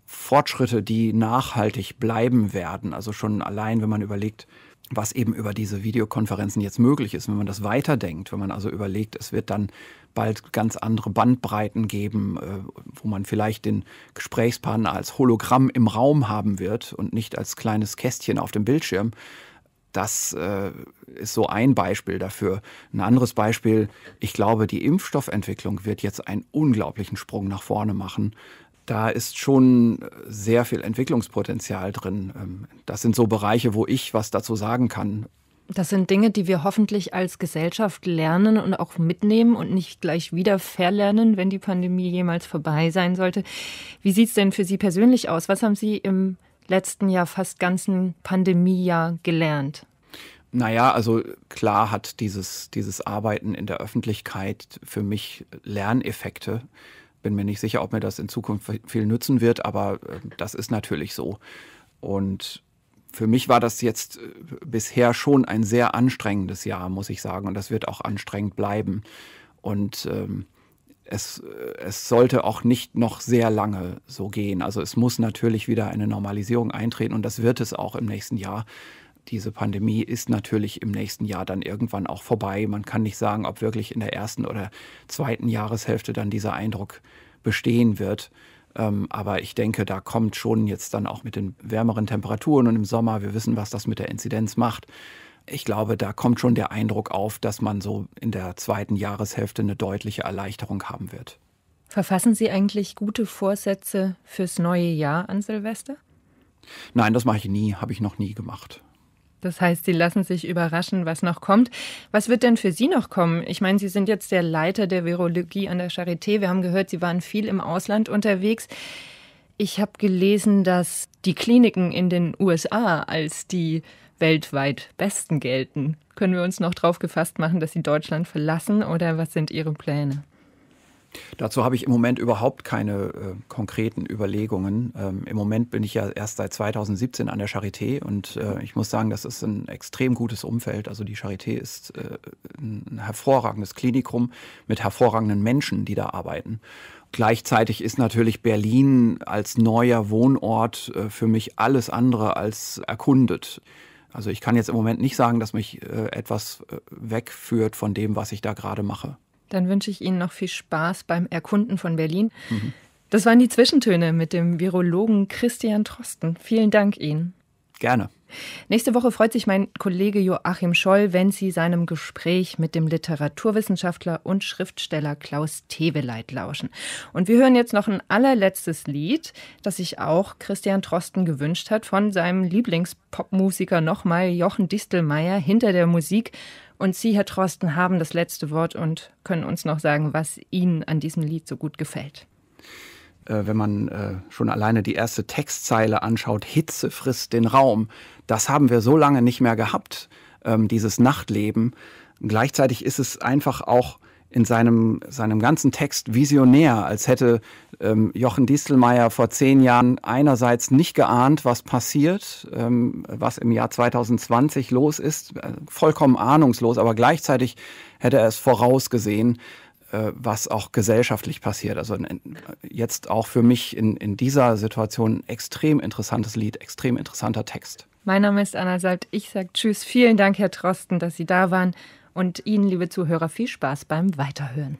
Fortschritte, die nachhaltig bleiben werden. Also schon allein, wenn man überlegt, was eben über diese Videokonferenzen jetzt möglich ist, wenn man das weiterdenkt, wenn man also überlegt, es wird dann bald ganz andere Bandbreiten geben, äh, wo man vielleicht den Gesprächspartner als Hologramm im Raum haben wird und nicht als kleines Kästchen auf dem Bildschirm, das äh, ist so ein Beispiel dafür. Ein anderes Beispiel, ich glaube, die Impfstoffentwicklung wird jetzt einen unglaublichen Sprung nach vorne machen. Da ist schon sehr viel Entwicklungspotenzial drin. Ähm, das sind so Bereiche, wo ich was dazu sagen kann. Das sind Dinge, die wir hoffentlich als Gesellschaft lernen und auch mitnehmen und nicht gleich wieder verlernen, wenn die Pandemie jemals vorbei sein sollte. Wie sieht es denn für Sie persönlich aus? Was haben Sie im letzten Jahr fast ganzen Pandemiejahr gelernt? Naja, also klar hat dieses, dieses Arbeiten in der Öffentlichkeit für mich Lerneffekte. Bin mir nicht sicher, ob mir das in Zukunft viel nützen wird, aber ähm, das ist natürlich so. Und für mich war das jetzt äh, bisher schon ein sehr anstrengendes Jahr, muss ich sagen. Und das wird auch anstrengend bleiben. Und ähm, es, äh, es sollte auch nicht noch sehr lange so gehen. Also es muss natürlich wieder eine Normalisierung eintreten und das wird es auch im nächsten Jahr. Diese Pandemie ist natürlich im nächsten Jahr dann irgendwann auch vorbei. Man kann nicht sagen, ob wirklich in der ersten oder zweiten Jahreshälfte dann dieser Eindruck bestehen wird. Ähm, aber ich denke, da kommt schon jetzt dann auch mit den wärmeren Temperaturen und im Sommer, wir wissen, was das mit der Inzidenz macht, ich glaube, da kommt schon der Eindruck auf, dass man so in der zweiten Jahreshälfte eine deutliche Erleichterung haben wird. Verfassen Sie eigentlich gute Vorsätze fürs neue Jahr an Silvester? Nein, das mache ich nie, habe ich noch nie gemacht. Das heißt, Sie lassen sich überraschen, was noch kommt. Was wird denn für Sie noch kommen? Ich meine, Sie sind jetzt der Leiter der Virologie an der Charité. Wir haben gehört, Sie waren viel im Ausland unterwegs. Ich habe gelesen, dass die Kliniken in den USA als die weltweit Besten gelten. Können wir uns noch darauf gefasst machen, dass Sie Deutschland verlassen oder was sind Ihre Pläne? Dazu habe ich im Moment überhaupt keine äh, konkreten Überlegungen. Ähm, Im Moment bin ich ja erst seit 2017 an der Charité und äh, ich muss sagen, das ist ein extrem gutes Umfeld. Also die Charité ist äh, ein hervorragendes Klinikum mit hervorragenden Menschen, die da arbeiten. Gleichzeitig ist natürlich Berlin als neuer Wohnort äh, für mich alles andere als erkundet. Also ich kann jetzt im Moment nicht sagen, dass mich äh, etwas äh, wegführt von dem, was ich da gerade mache. Dann wünsche ich Ihnen noch viel Spaß beim Erkunden von Berlin. Mhm. Das waren die Zwischentöne mit dem Virologen Christian Trosten. Vielen Dank Ihnen. Gerne. Nächste Woche freut sich mein Kollege Joachim Scholl, wenn Sie seinem Gespräch mit dem Literaturwissenschaftler und Schriftsteller Klaus Teweleit lauschen. Und wir hören jetzt noch ein allerletztes Lied, das sich auch Christian Trosten gewünscht hat, von seinem Lieblingspopmusiker nochmal Jochen Distelmeier hinter der Musik. Und Sie, Herr Trosten, haben das letzte Wort und können uns noch sagen, was Ihnen an diesem Lied so gut gefällt. Äh, wenn man äh, schon alleine die erste Textzeile anschaut, Hitze frisst den Raum, das haben wir so lange nicht mehr gehabt, ähm, dieses Nachtleben. Gleichzeitig ist es einfach auch in seinem, seinem ganzen Text visionär, als hätte ähm, Jochen Distelmeier vor zehn Jahren einerseits nicht geahnt, was passiert, ähm, was im Jahr 2020 los ist, äh, vollkommen ahnungslos, aber gleichzeitig hätte er es vorausgesehen. Äh, was auch gesellschaftlich passiert. Also jetzt auch für mich in, in dieser Situation ein extrem interessantes Lied, extrem interessanter Text. Mein Name ist Anna Salt. Ich sage Tschüss. Vielen Dank, Herr Trosten, dass Sie da waren. Und Ihnen, liebe Zuhörer, viel Spaß beim Weiterhören.